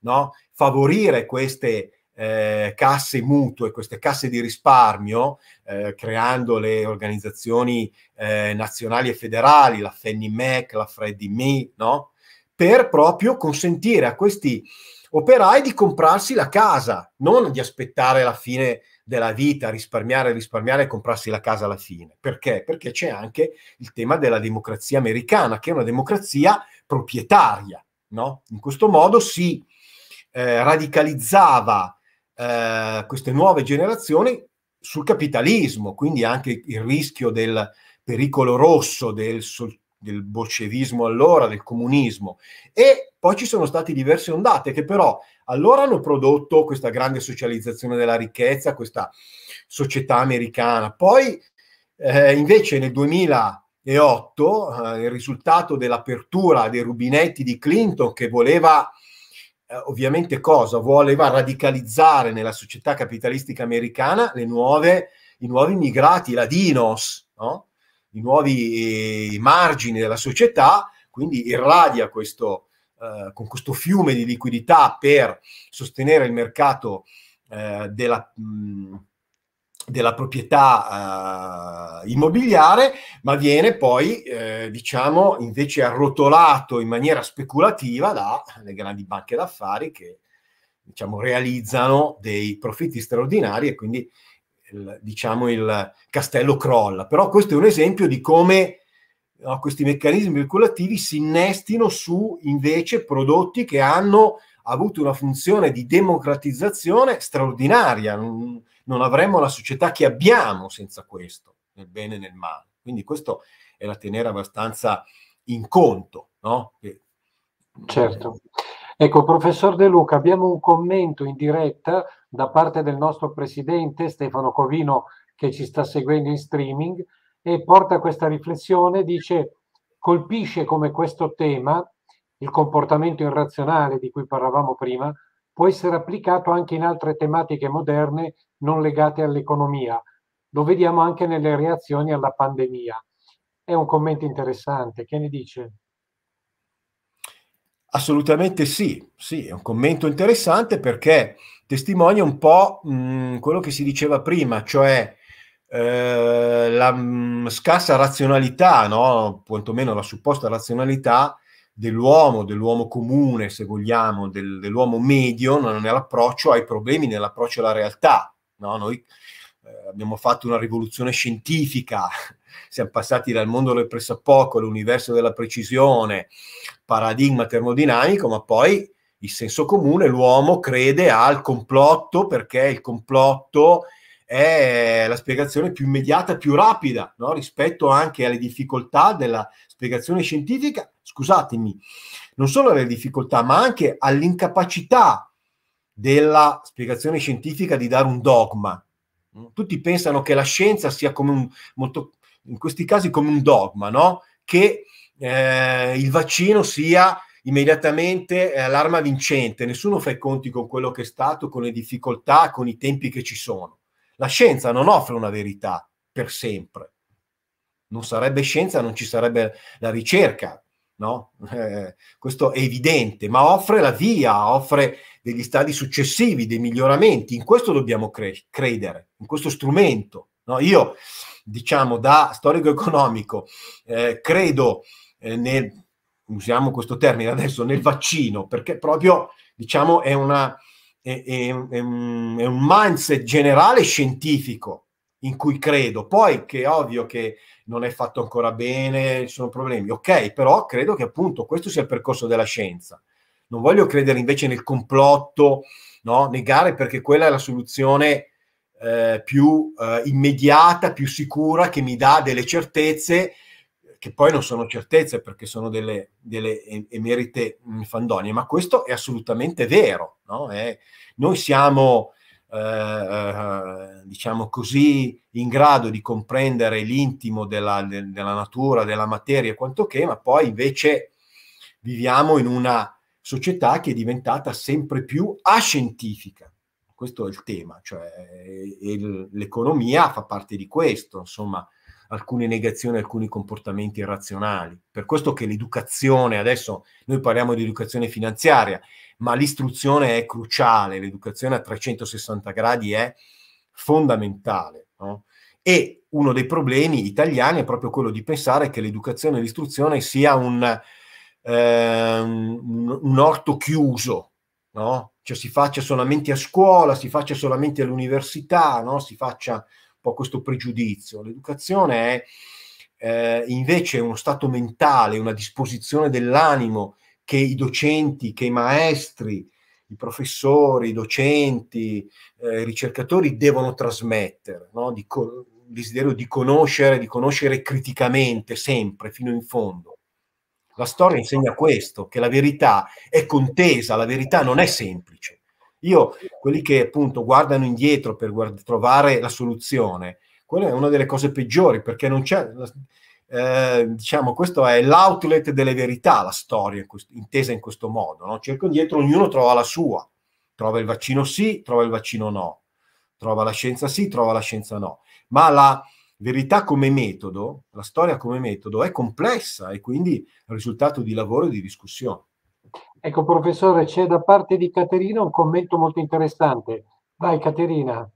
no, favorire queste eh, casse mutue, queste casse di risparmio, eh, creando le organizzazioni eh, nazionali e federali, la Fannie Mac, la Freddie Mae, no? per proprio consentire a questi operai di comprarsi la casa, non di aspettare la fine della vita, risparmiare, risparmiare e comprarsi la casa alla fine. Perché? Perché c'è anche il tema della democrazia americana, che è una democrazia proprietaria. No? In questo modo si eh, radicalizzava eh, queste nuove generazioni sul capitalismo, quindi anche il rischio del pericolo rosso, del, del bolscevismo allora, del comunismo. E poi ci sono state diverse ondate che però allora hanno prodotto questa grande socializzazione della ricchezza, questa società americana. Poi eh, invece nel 2008 eh, il risultato dell'apertura dei rubinetti di Clinton che voleva eh, ovviamente cosa? Voleva radicalizzare nella società capitalistica americana le nuove, i nuovi immigrati i ladinos, no? i nuovi eh, margini della società, quindi irradia questo, eh, con questo fiume di liquidità per sostenere il mercato eh, della... Mh, della proprietà eh, immobiliare, ma viene poi, eh, diciamo, invece arrotolato in maniera speculativa dalle grandi banche d'affari che, diciamo, realizzano dei profitti straordinari e quindi, il, diciamo, il castello crolla. Però questo è un esempio di come no, questi meccanismi speculativi si innestino su, invece, prodotti che hanno avuto una funzione di democratizzazione straordinaria. Non, non avremmo la società che abbiamo senza questo, nel bene e nel male. Quindi questo è da tenere abbastanza in conto, no? Che, certo. Ecco, professor De Luca, abbiamo un commento in diretta da parte del nostro presidente Stefano Covino che ci sta seguendo in streaming e porta questa riflessione, dice colpisce come questo tema il comportamento irrazionale di cui parlavamo prima, può essere applicato anche in altre tematiche moderne non legate all'economia. Lo vediamo anche nelle reazioni alla pandemia. È un commento interessante, che ne dice? Assolutamente sì, sì, è un commento interessante perché testimonia un po' mh, quello che si diceva prima, cioè eh, la mh, scassa razionalità, no? quantomeno la supposta razionalità dell'uomo, dell'uomo comune, se vogliamo, del, dell'uomo medio, nell'approccio ai problemi, nell'approccio alla realtà. No? Noi eh, abbiamo fatto una rivoluzione scientifica, siamo passati dal mondo del pressappoco all'universo della precisione, paradigma termodinamico, ma poi il senso comune, l'uomo crede al complotto perché il complotto è la spiegazione più immediata, più rapida no? rispetto anche alle difficoltà della spiegazione scientifica, scusatemi, non solo alle difficoltà, ma anche all'incapacità della spiegazione scientifica di dare un dogma. Tutti pensano che la scienza sia come un, molto, in questi casi come un dogma, no? che eh, il vaccino sia immediatamente eh, l'arma vincente, nessuno fa i conti con quello che è stato, con le difficoltà, con i tempi che ci sono. La scienza non offre una verità per sempre. Non sarebbe scienza, non ci sarebbe la ricerca, no? Eh, questo è evidente, ma offre la via, offre degli stadi successivi, dei miglioramenti. In questo dobbiamo cre- credere, in questo strumento. No? Io, diciamo, da storico economico, eh, credo eh, nel, usiamo questo termine adesso, nel vaccino, perché proprio, diciamo, è una è, è, è, un mindset generale scientifico in cui credo. Poi che è ovvio che non è fatto ancora bene, ci sono problemi, ok, però credo che appunto questo sia il percorso della scienza. Non voglio credere invece nel complotto, no? negare perché quella è la soluzione eh, più eh, immediata, più sicura, che mi dà delle certezze che poi non sono certezze perché sono delle, delle emerite mm, fandonie, ma questo è assolutamente vero. No? È, noi siamo, eh, eh, diciamo così, in grado di comprendere l'intimo della, de, della, natura, della materia e quanto che, ma poi invece viviamo in una società che è diventata sempre più ascientifica. Questo è il tema, cioè l'economia fa parte di questo, insomma, alcune negazioni, alcuni comportamenti irrazionali. Per questo che l'educazione, adesso noi parliamo di educazione finanziaria, ma l'istruzione è cruciale, l'educazione a 360 gradi è fondamentale. No? E uno dei problemi italiani è proprio quello di pensare che l'educazione e l'istruzione sia un, eh, un orto chiuso, no? cioè si faccia solamente a scuola, si faccia solamente all'università, no? si faccia po' questo pregiudizio. L'educazione è eh, invece uno stato mentale, una disposizione dell'animo che i docenti, che i maestri, i professori, i docenti, eh, i ricercatori devono trasmettere, no? di co- il desiderio di conoscere, di conoscere criticamente, sempre, fino in fondo. La storia insegna questo, che la verità è contesa, la verità non è semplice. Io, quelli che appunto guardano indietro per guard- trovare la soluzione, quella è una delle cose peggiori perché non c'è, eh, diciamo, questo è l'outlet delle verità, la storia intesa in questo modo. No? Cerco indietro, ognuno trova la sua, trova il vaccino sì, trova il vaccino no, trova la scienza sì, trova la scienza no. Ma la, verità come metodo, la storia come metodo è complessa e quindi è risultato di lavoro e di discussione. Ecco, professore, c'è da parte di Caterina un commento molto interessante. Vai, Caterina.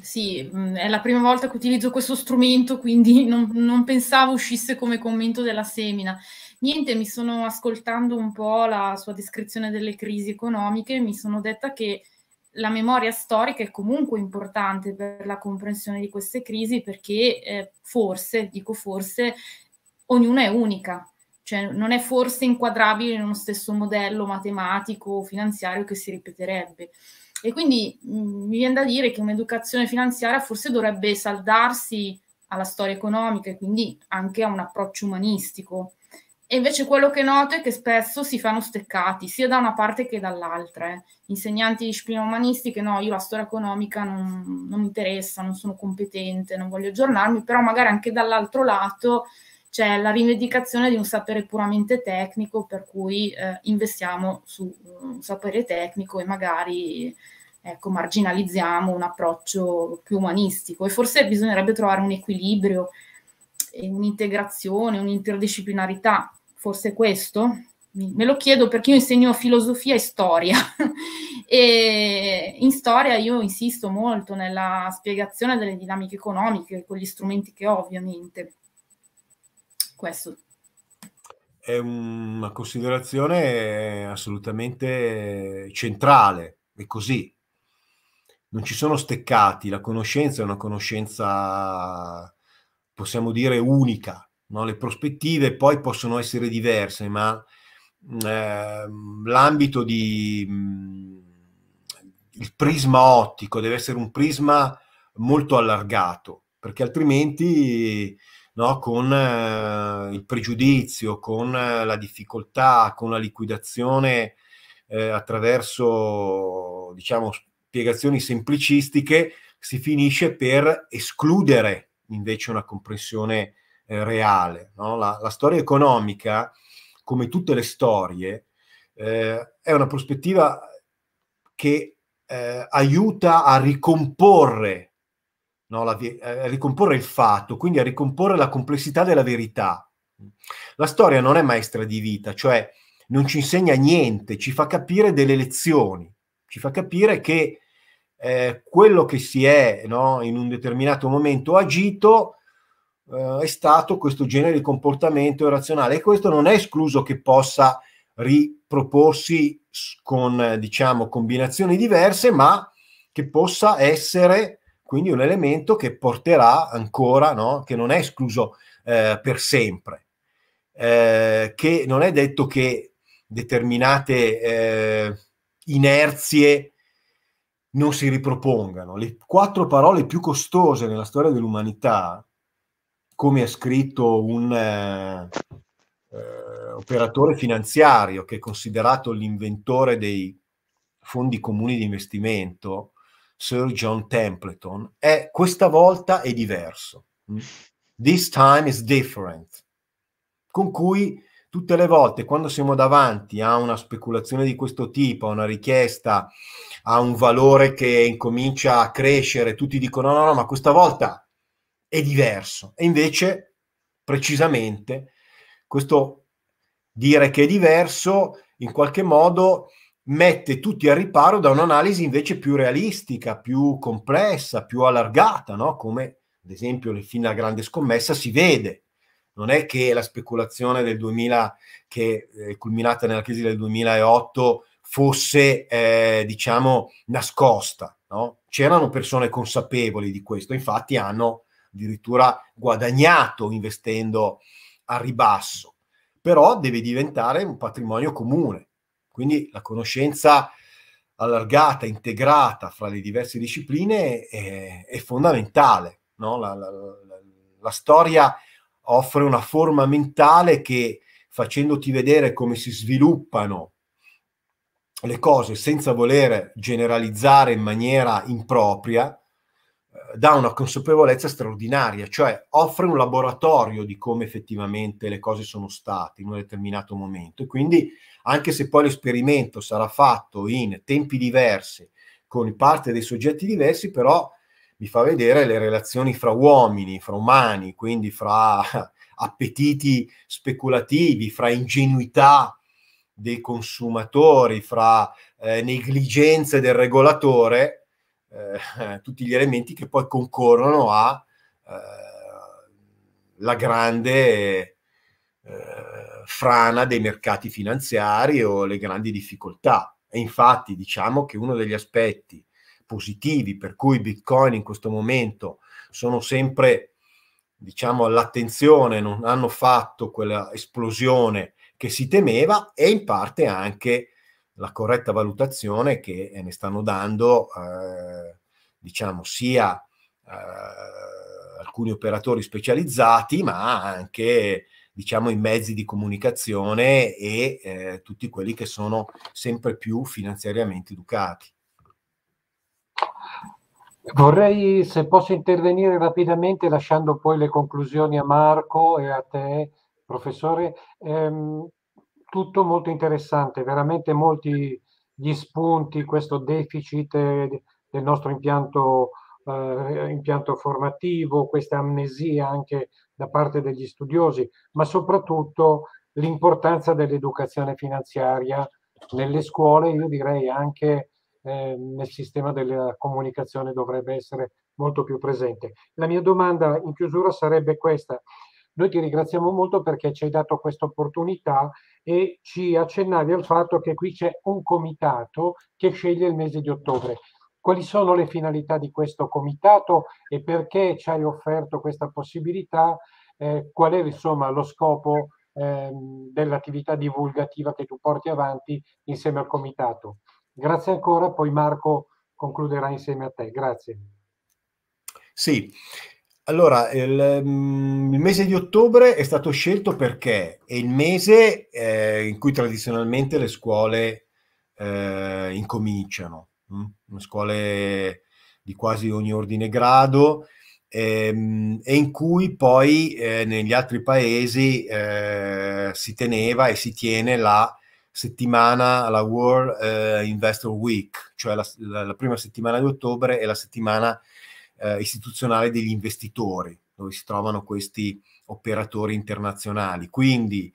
Sì, mm, è la prima volta che utilizzo questo strumento, quindi non, non, pensavo uscisse come commento della semina. Niente, mi sono ascoltando un po' la sua descrizione delle crisi economiche mi sono detta che la memoria storica è comunque importante per la comprensione di queste crisi perché eh, forse, dico forse, ognuna è unica cioè non è forse inquadrabile in uno stesso modello matematico o finanziario che si ripeterebbe. E quindi mh, mm, mi viene da dire che un'educazione finanziaria forse dovrebbe saldarsi alla storia economica e quindi anche a un approccio umanistico. E invece quello che noto è che spesso si fanno steccati, sia da una parte che dall'altra. Eh. Insegnanti di discipline umanistiche, no, io la storia economica non, non mi interessa, non sono competente, non voglio aggiornarmi, però magari anche dall'altro lato c'è la rivendicazione di un sapere puramente tecnico, per cui eh, investiamo su un sapere tecnico e magari ecco, marginalizziamo un approccio più umanistico. E forse bisognerebbe trovare un equilibrio, un'integrazione, un'interdisciplinarità, forse questo? Me lo chiedo perché io insegno filosofia e storia e in storia io insisto molto nella spiegazione delle dinamiche economiche con gli strumenti che ho ovviamente questo. È una considerazione assolutamente centrale, è così. Non ci sono steccati, la conoscenza è una conoscenza, possiamo dire, unica. No? Le prospettive poi possono essere diverse, ma eh, l'ambito di... Mm, il prisma ottico deve essere un prisma molto allargato, perché altrimenti no? con eh, il pregiudizio, con eh, la difficoltà, con la liquidazione eh, attraverso diciamo, spiegazioni semplicistiche, si finisce per escludere invece una comprensione eh, reale. No? La, la, storia economica, come tutte le storie, eh, è una prospettiva che eh, aiuta a ricomporre no, la, a eh, ricomporre il fatto, quindi a ricomporre la complessità della verità. La storia non è maestra di vita, cioè non ci insegna niente, ci fa capire delle lezioni, ci fa capire che eh, quello che si è no, in un determinato momento agito eh, è stato questo genere di comportamento irrazionale e questo non è escluso che possa riproporsi con diciamo combinazioni diverse, ma che possa essere quindi un elemento che porterà ancora, no? che non è escluso eh, per sempre, eh, che non è detto che determinate eh, inerzie non si ripropongano. Le quattro parole più costose nella storia dell'umanità, come ha scritto un eh, eh, operatore finanziario che è considerato l'inventore dei fondi comuni di investimento, Sir John Templeton, è questa volta è diverso. Mm? This time is different. Con cui tutte le volte quando siamo davanti a una speculazione di questo tipo, a una richiesta, a un valore che incomincia a crescere, tutti dicono no, no, no, ma questa volta è diverso. E invece, precisamente, questo dire che è diverso in qualche modo mette tutti al riparo da un'analisi invece più realistica, più complessa, più allargata, no? come ad esempio le fino alla grande scommessa si vede. Non è che la speculazione del 2000, che è eh, culminata nella crisi del 2008, fosse, eh, diciamo, nascosta. No? C'erano persone consapevoli di questo, infatti hanno addirittura guadagnato investendo a ribasso, però deve diventare un patrimonio comune quindi la conoscenza allargata, integrata fra le diverse discipline è, è fondamentale. No? La, la, la, la, storia offre una forma mentale che facendoti vedere come si sviluppano le cose senza voler generalizzare in maniera impropria, eh, dà una consapevolezza straordinaria, cioè offre un laboratorio di come effettivamente le cose sono state in un determinato momento. E quindi anche se poi l'esperimento sarà fatto in tempi diversi, con parte dei soggetti diversi, però vi fa vedere le relazioni fra uomini, fra umani, quindi fra appetiti speculativi, fra ingenuità dei consumatori, fra eh, negligenze del regolatore, eh, tutti gli elementi che poi concorrono a eh, la grande eh, frana dei mercati finanziari o le grandi difficoltà. E infatti diciamo che uno degli aspetti positivi per cui Bitcoin in questo momento sono sempre diciamo all'attenzione, non hanno fatto quella esplosione che si temeva e in parte anche la corretta valutazione che ne stanno dando eh, diciamo sia eh, alcuni operatori specializzati ma anche diciamo, i mezzi di comunicazione e eh, tutti quelli che sono sempre più finanziariamente educati. Vorrei, se posso intervenire rapidamente, lasciando poi le conclusioni a Marco e a te, professore, ehm, tutto molto interessante, veramente molti gli spunti, questo deficit eh, del nostro impianto, eh, impianto formativo, questa amnesia anche da parte degli studiosi, ma soprattutto l'importanza dell'educazione finanziaria nelle scuole, io direi anche eh, nel sistema della comunicazione dovrebbe essere molto più presente. La mia domanda in chiusura sarebbe questa. Noi ti ringraziamo molto perché ci hai dato questa opportunità e ci accennavi al fatto che qui c'è un comitato che sceglie il mese di ottobre. Quali sono le finalità di questo comitato e perché ci hai offerto questa possibilità? Eh, qual è insomma lo scopo ehm, dell'attività divulgativa che tu porti avanti insieme al comitato? Grazie ancora, poi Marco concluderà insieme a te. Grazie. Sì, allora, il, mm, il, mese di ottobre è stato scelto perché è il mese eh, in cui tradizionalmente le scuole eh, incominciano mh? Mm, scuole eh, di quasi ogni ordine grado, ehm, e in cui poi eh, negli altri paesi eh, si teneva e si tiene la settimana, la World eh, Investor Week, cioè la, la, la, prima settimana di ottobre e la settimana eh, istituzionale degli investitori, dove si trovano questi operatori internazionali. Quindi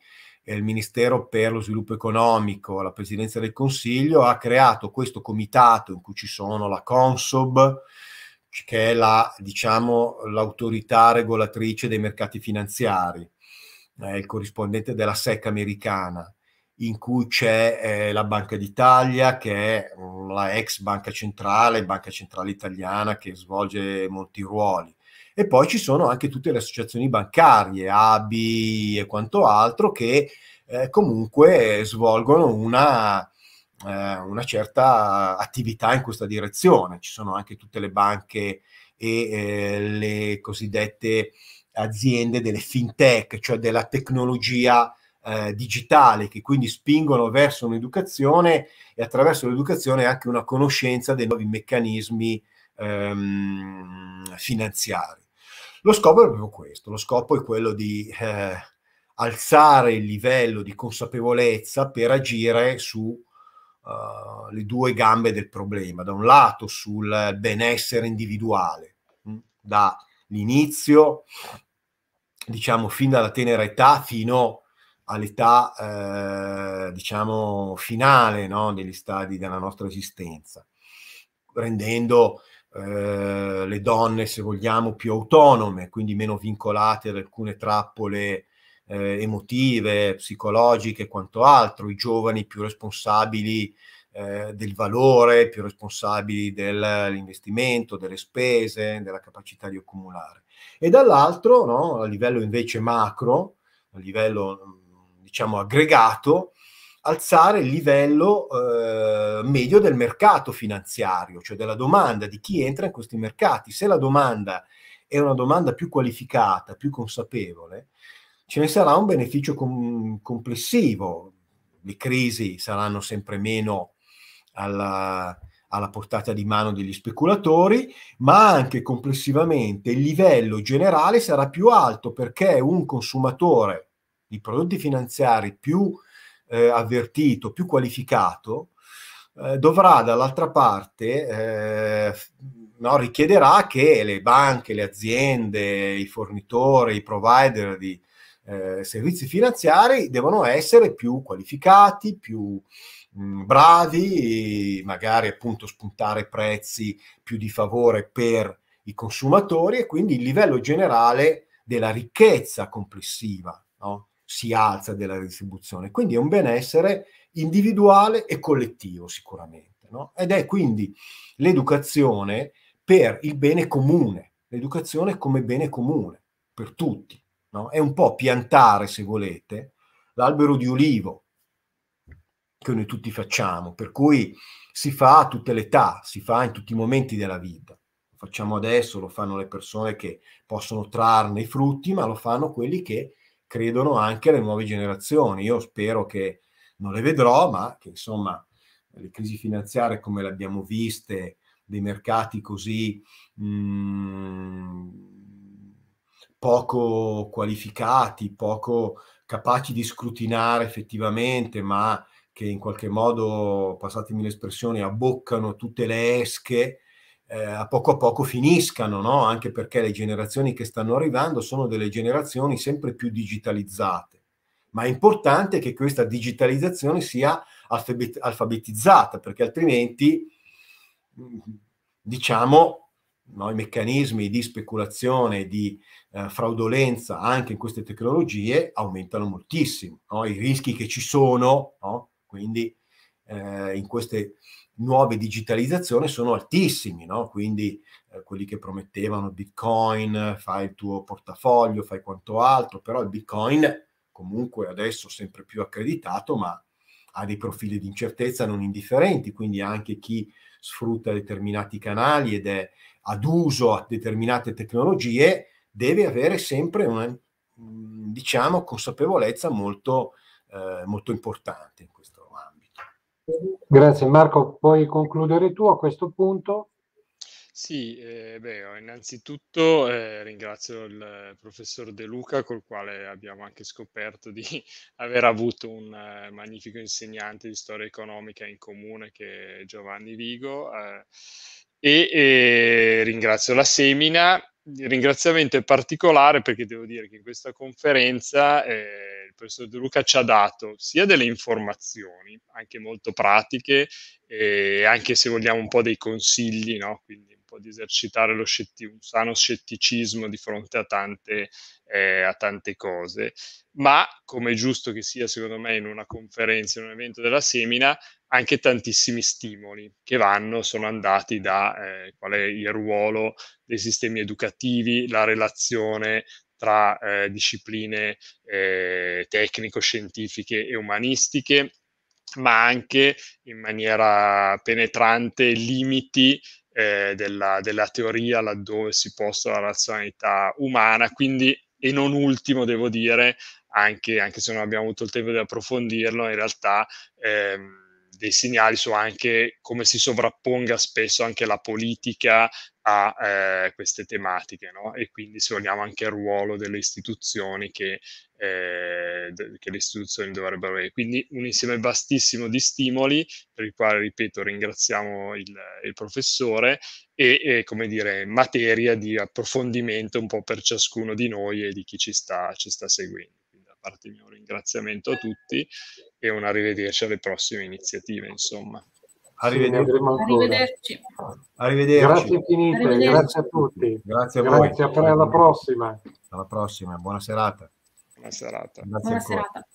il Ministero per lo Sviluppo Economico, la Presidenza del Consiglio, ha creato questo comitato in cui ci sono la Consob, che è la, diciamo, l'autorità regolatrice dei mercati finanziari, eh, il corrispondente della SEC americana, in cui c'è eh, la Banca d'Italia, che è la ex Banca Centrale, Banca Centrale Italiana, che svolge molti ruoli. E poi ci sono anche tutte le associazioni bancarie, ABI e quanto altro, che eh, comunque svolgono una, eh, una, certa attività in questa direzione. Ci sono anche tutte le banche e eh, le cosiddette aziende delle fintech, cioè della tecnologia eh, digitale, che quindi spingono verso un'educazione e attraverso l'educazione anche una conoscenza dei nuovi meccanismi ehm, finanziari. Lo scopo è proprio questo, lo scopo è quello di eh, alzare il livello di consapevolezza per agire su uh, le due gambe del problema, da un lato sul benessere individuale, mh, mm, dall'inizio, diciamo fin dalla tenera età fino all'età eh, diciamo finale no? degli stadi della nostra esistenza, rendendo eh, le donne, se vogliamo, più autonome, quindi meno vincolate ad alcune trappole eh, emotive, psicologiche e quanto altro, i giovani più responsabili eh, del valore, più responsabili dell'investimento, delle spese, della capacità di accumulare. E dall'altro, no, a livello invece macro, a livello mm, diciamo aggregato, alzare il livello eh, medio del mercato finanziario, cioè della domanda di chi entra in questi mercati. Se la domanda è una domanda più qualificata, più consapevole, ce ne sarà un beneficio com- complessivo. Le crisi saranno sempre meno alla, alla portata di mano degli speculatori, ma anche complessivamente il livello generale sarà più alto perché un consumatore di prodotti finanziari più eh, avvertito, più qualificato, eh, dovrà dall'altra parte, eh, no, richiederà che le banche, le aziende, i fornitori, i provider di eh, servizi finanziari devono essere più qualificati, più mh, mm, bravi, magari appunto spuntare prezzi più di favore per i consumatori e quindi il livello generale della ricchezza complessiva no? si alza della redistribuzione. Quindi è un benessere individuale e collettivo sicuramente. No? Ed è quindi l'educazione per il bene comune, l'educazione come bene comune per tutti. No? È un po' piantare, se volete, l'albero di olivo che noi tutti facciamo, per cui si fa a tutte le età, si fa in tutti i momenti della vita. Lo facciamo adesso, lo fanno le persone che possono trarne i frutti, ma lo fanno quelli che credono anche le nuove generazioni. Io spero che non le vedrò, ma che insomma le crisi finanziarie come le abbiamo viste, dei mercati così mh, mm, poco qualificati, poco capaci di scrutinare effettivamente, ma che in qualche modo, passatemi l'espressione, abboccano tutte le esche eh, a poco a poco finiscano, no? anche perché le generazioni che stanno arrivando sono delle generazioni sempre più digitalizzate. Ma è importante che questa digitalizzazione sia alfabet- alfabetizzata, perché altrimenti, diciamo, no, i meccanismi di speculazione, di eh, fraudolenza anche in queste tecnologie aumentano moltissimo, no? i rischi che ci sono, quindi eh, in queste nuove digitalizzazioni sono altissimi, no? quindi eh, quelli che promettevano Bitcoin, fai il tuo portafoglio, fai quanto altro, però il Bitcoin comunque adesso sempre più accreditato, ma ha dei profili di incertezza non indifferenti, quindi anche chi sfrutta determinati canali ed è ad uso a determinate tecnologie deve avere sempre una mm, diciamo consapevolezza molto, eh, molto importante. Grazie Marco, puoi concludere tu a questo punto? Sì, eh, beh, innanzitutto eh, ringrazio il professor De Luca col quale abbiamo anche scoperto di aver avuto un eh, magnifico insegnante di storia economica in comune che è Giovanni Vigo eh, e, eh, ringrazio la Semina ringraziamento è particolare perché devo dire che in questa conferenza eh, il professor De Luca ci ha dato sia delle informazioni, anche molto pratiche, e eh, anche se vogliamo un po' dei consigli, no? quindi un po' di esercitare lo scetti- un sano scetticismo di fronte a tante, eh, a tante cose, ma come è giusto che sia secondo me in una conferenza, in un evento della semina, anche tantissimi stimoli che vanno, sono andati da eh, qual è il ruolo dei sistemi educativi, la relazione tra eh, discipline eh, tecnico-scientifiche e umanistiche, ma anche in maniera penetrante limiti eh, della, della teoria laddove si posta la razionalità umana. Quindi, e non ultimo, devo dire, anche, anche se non abbiamo avuto il tempo di approfondirlo, in realtà... Ehm, dei segnali su anche come si sovrapponga spesso anche la politica a eh, queste tematiche, no? E quindi se vogliamo anche il ruolo delle istituzioni che, eh, che le istituzioni dovrebbero avere. Quindi un insieme vastissimo di stimoli, per il quale, ripeto, ringraziamo il, il professore, e, e, come dire, materia di approfondimento un po' per ciascuno di noi e di chi ci sta, ci sta seguendo parte il mio ringraziamento a tutti e un arrivederci alle prossime iniziative, insomma. Arrivederci. Arrivederci. Arrivederci. Grazie infinite, grazie a tutti. Grazie a voi. Grazie, alla prossima. Alla prossima, buona serata. Buona serata. Grazie buona ancora. serata.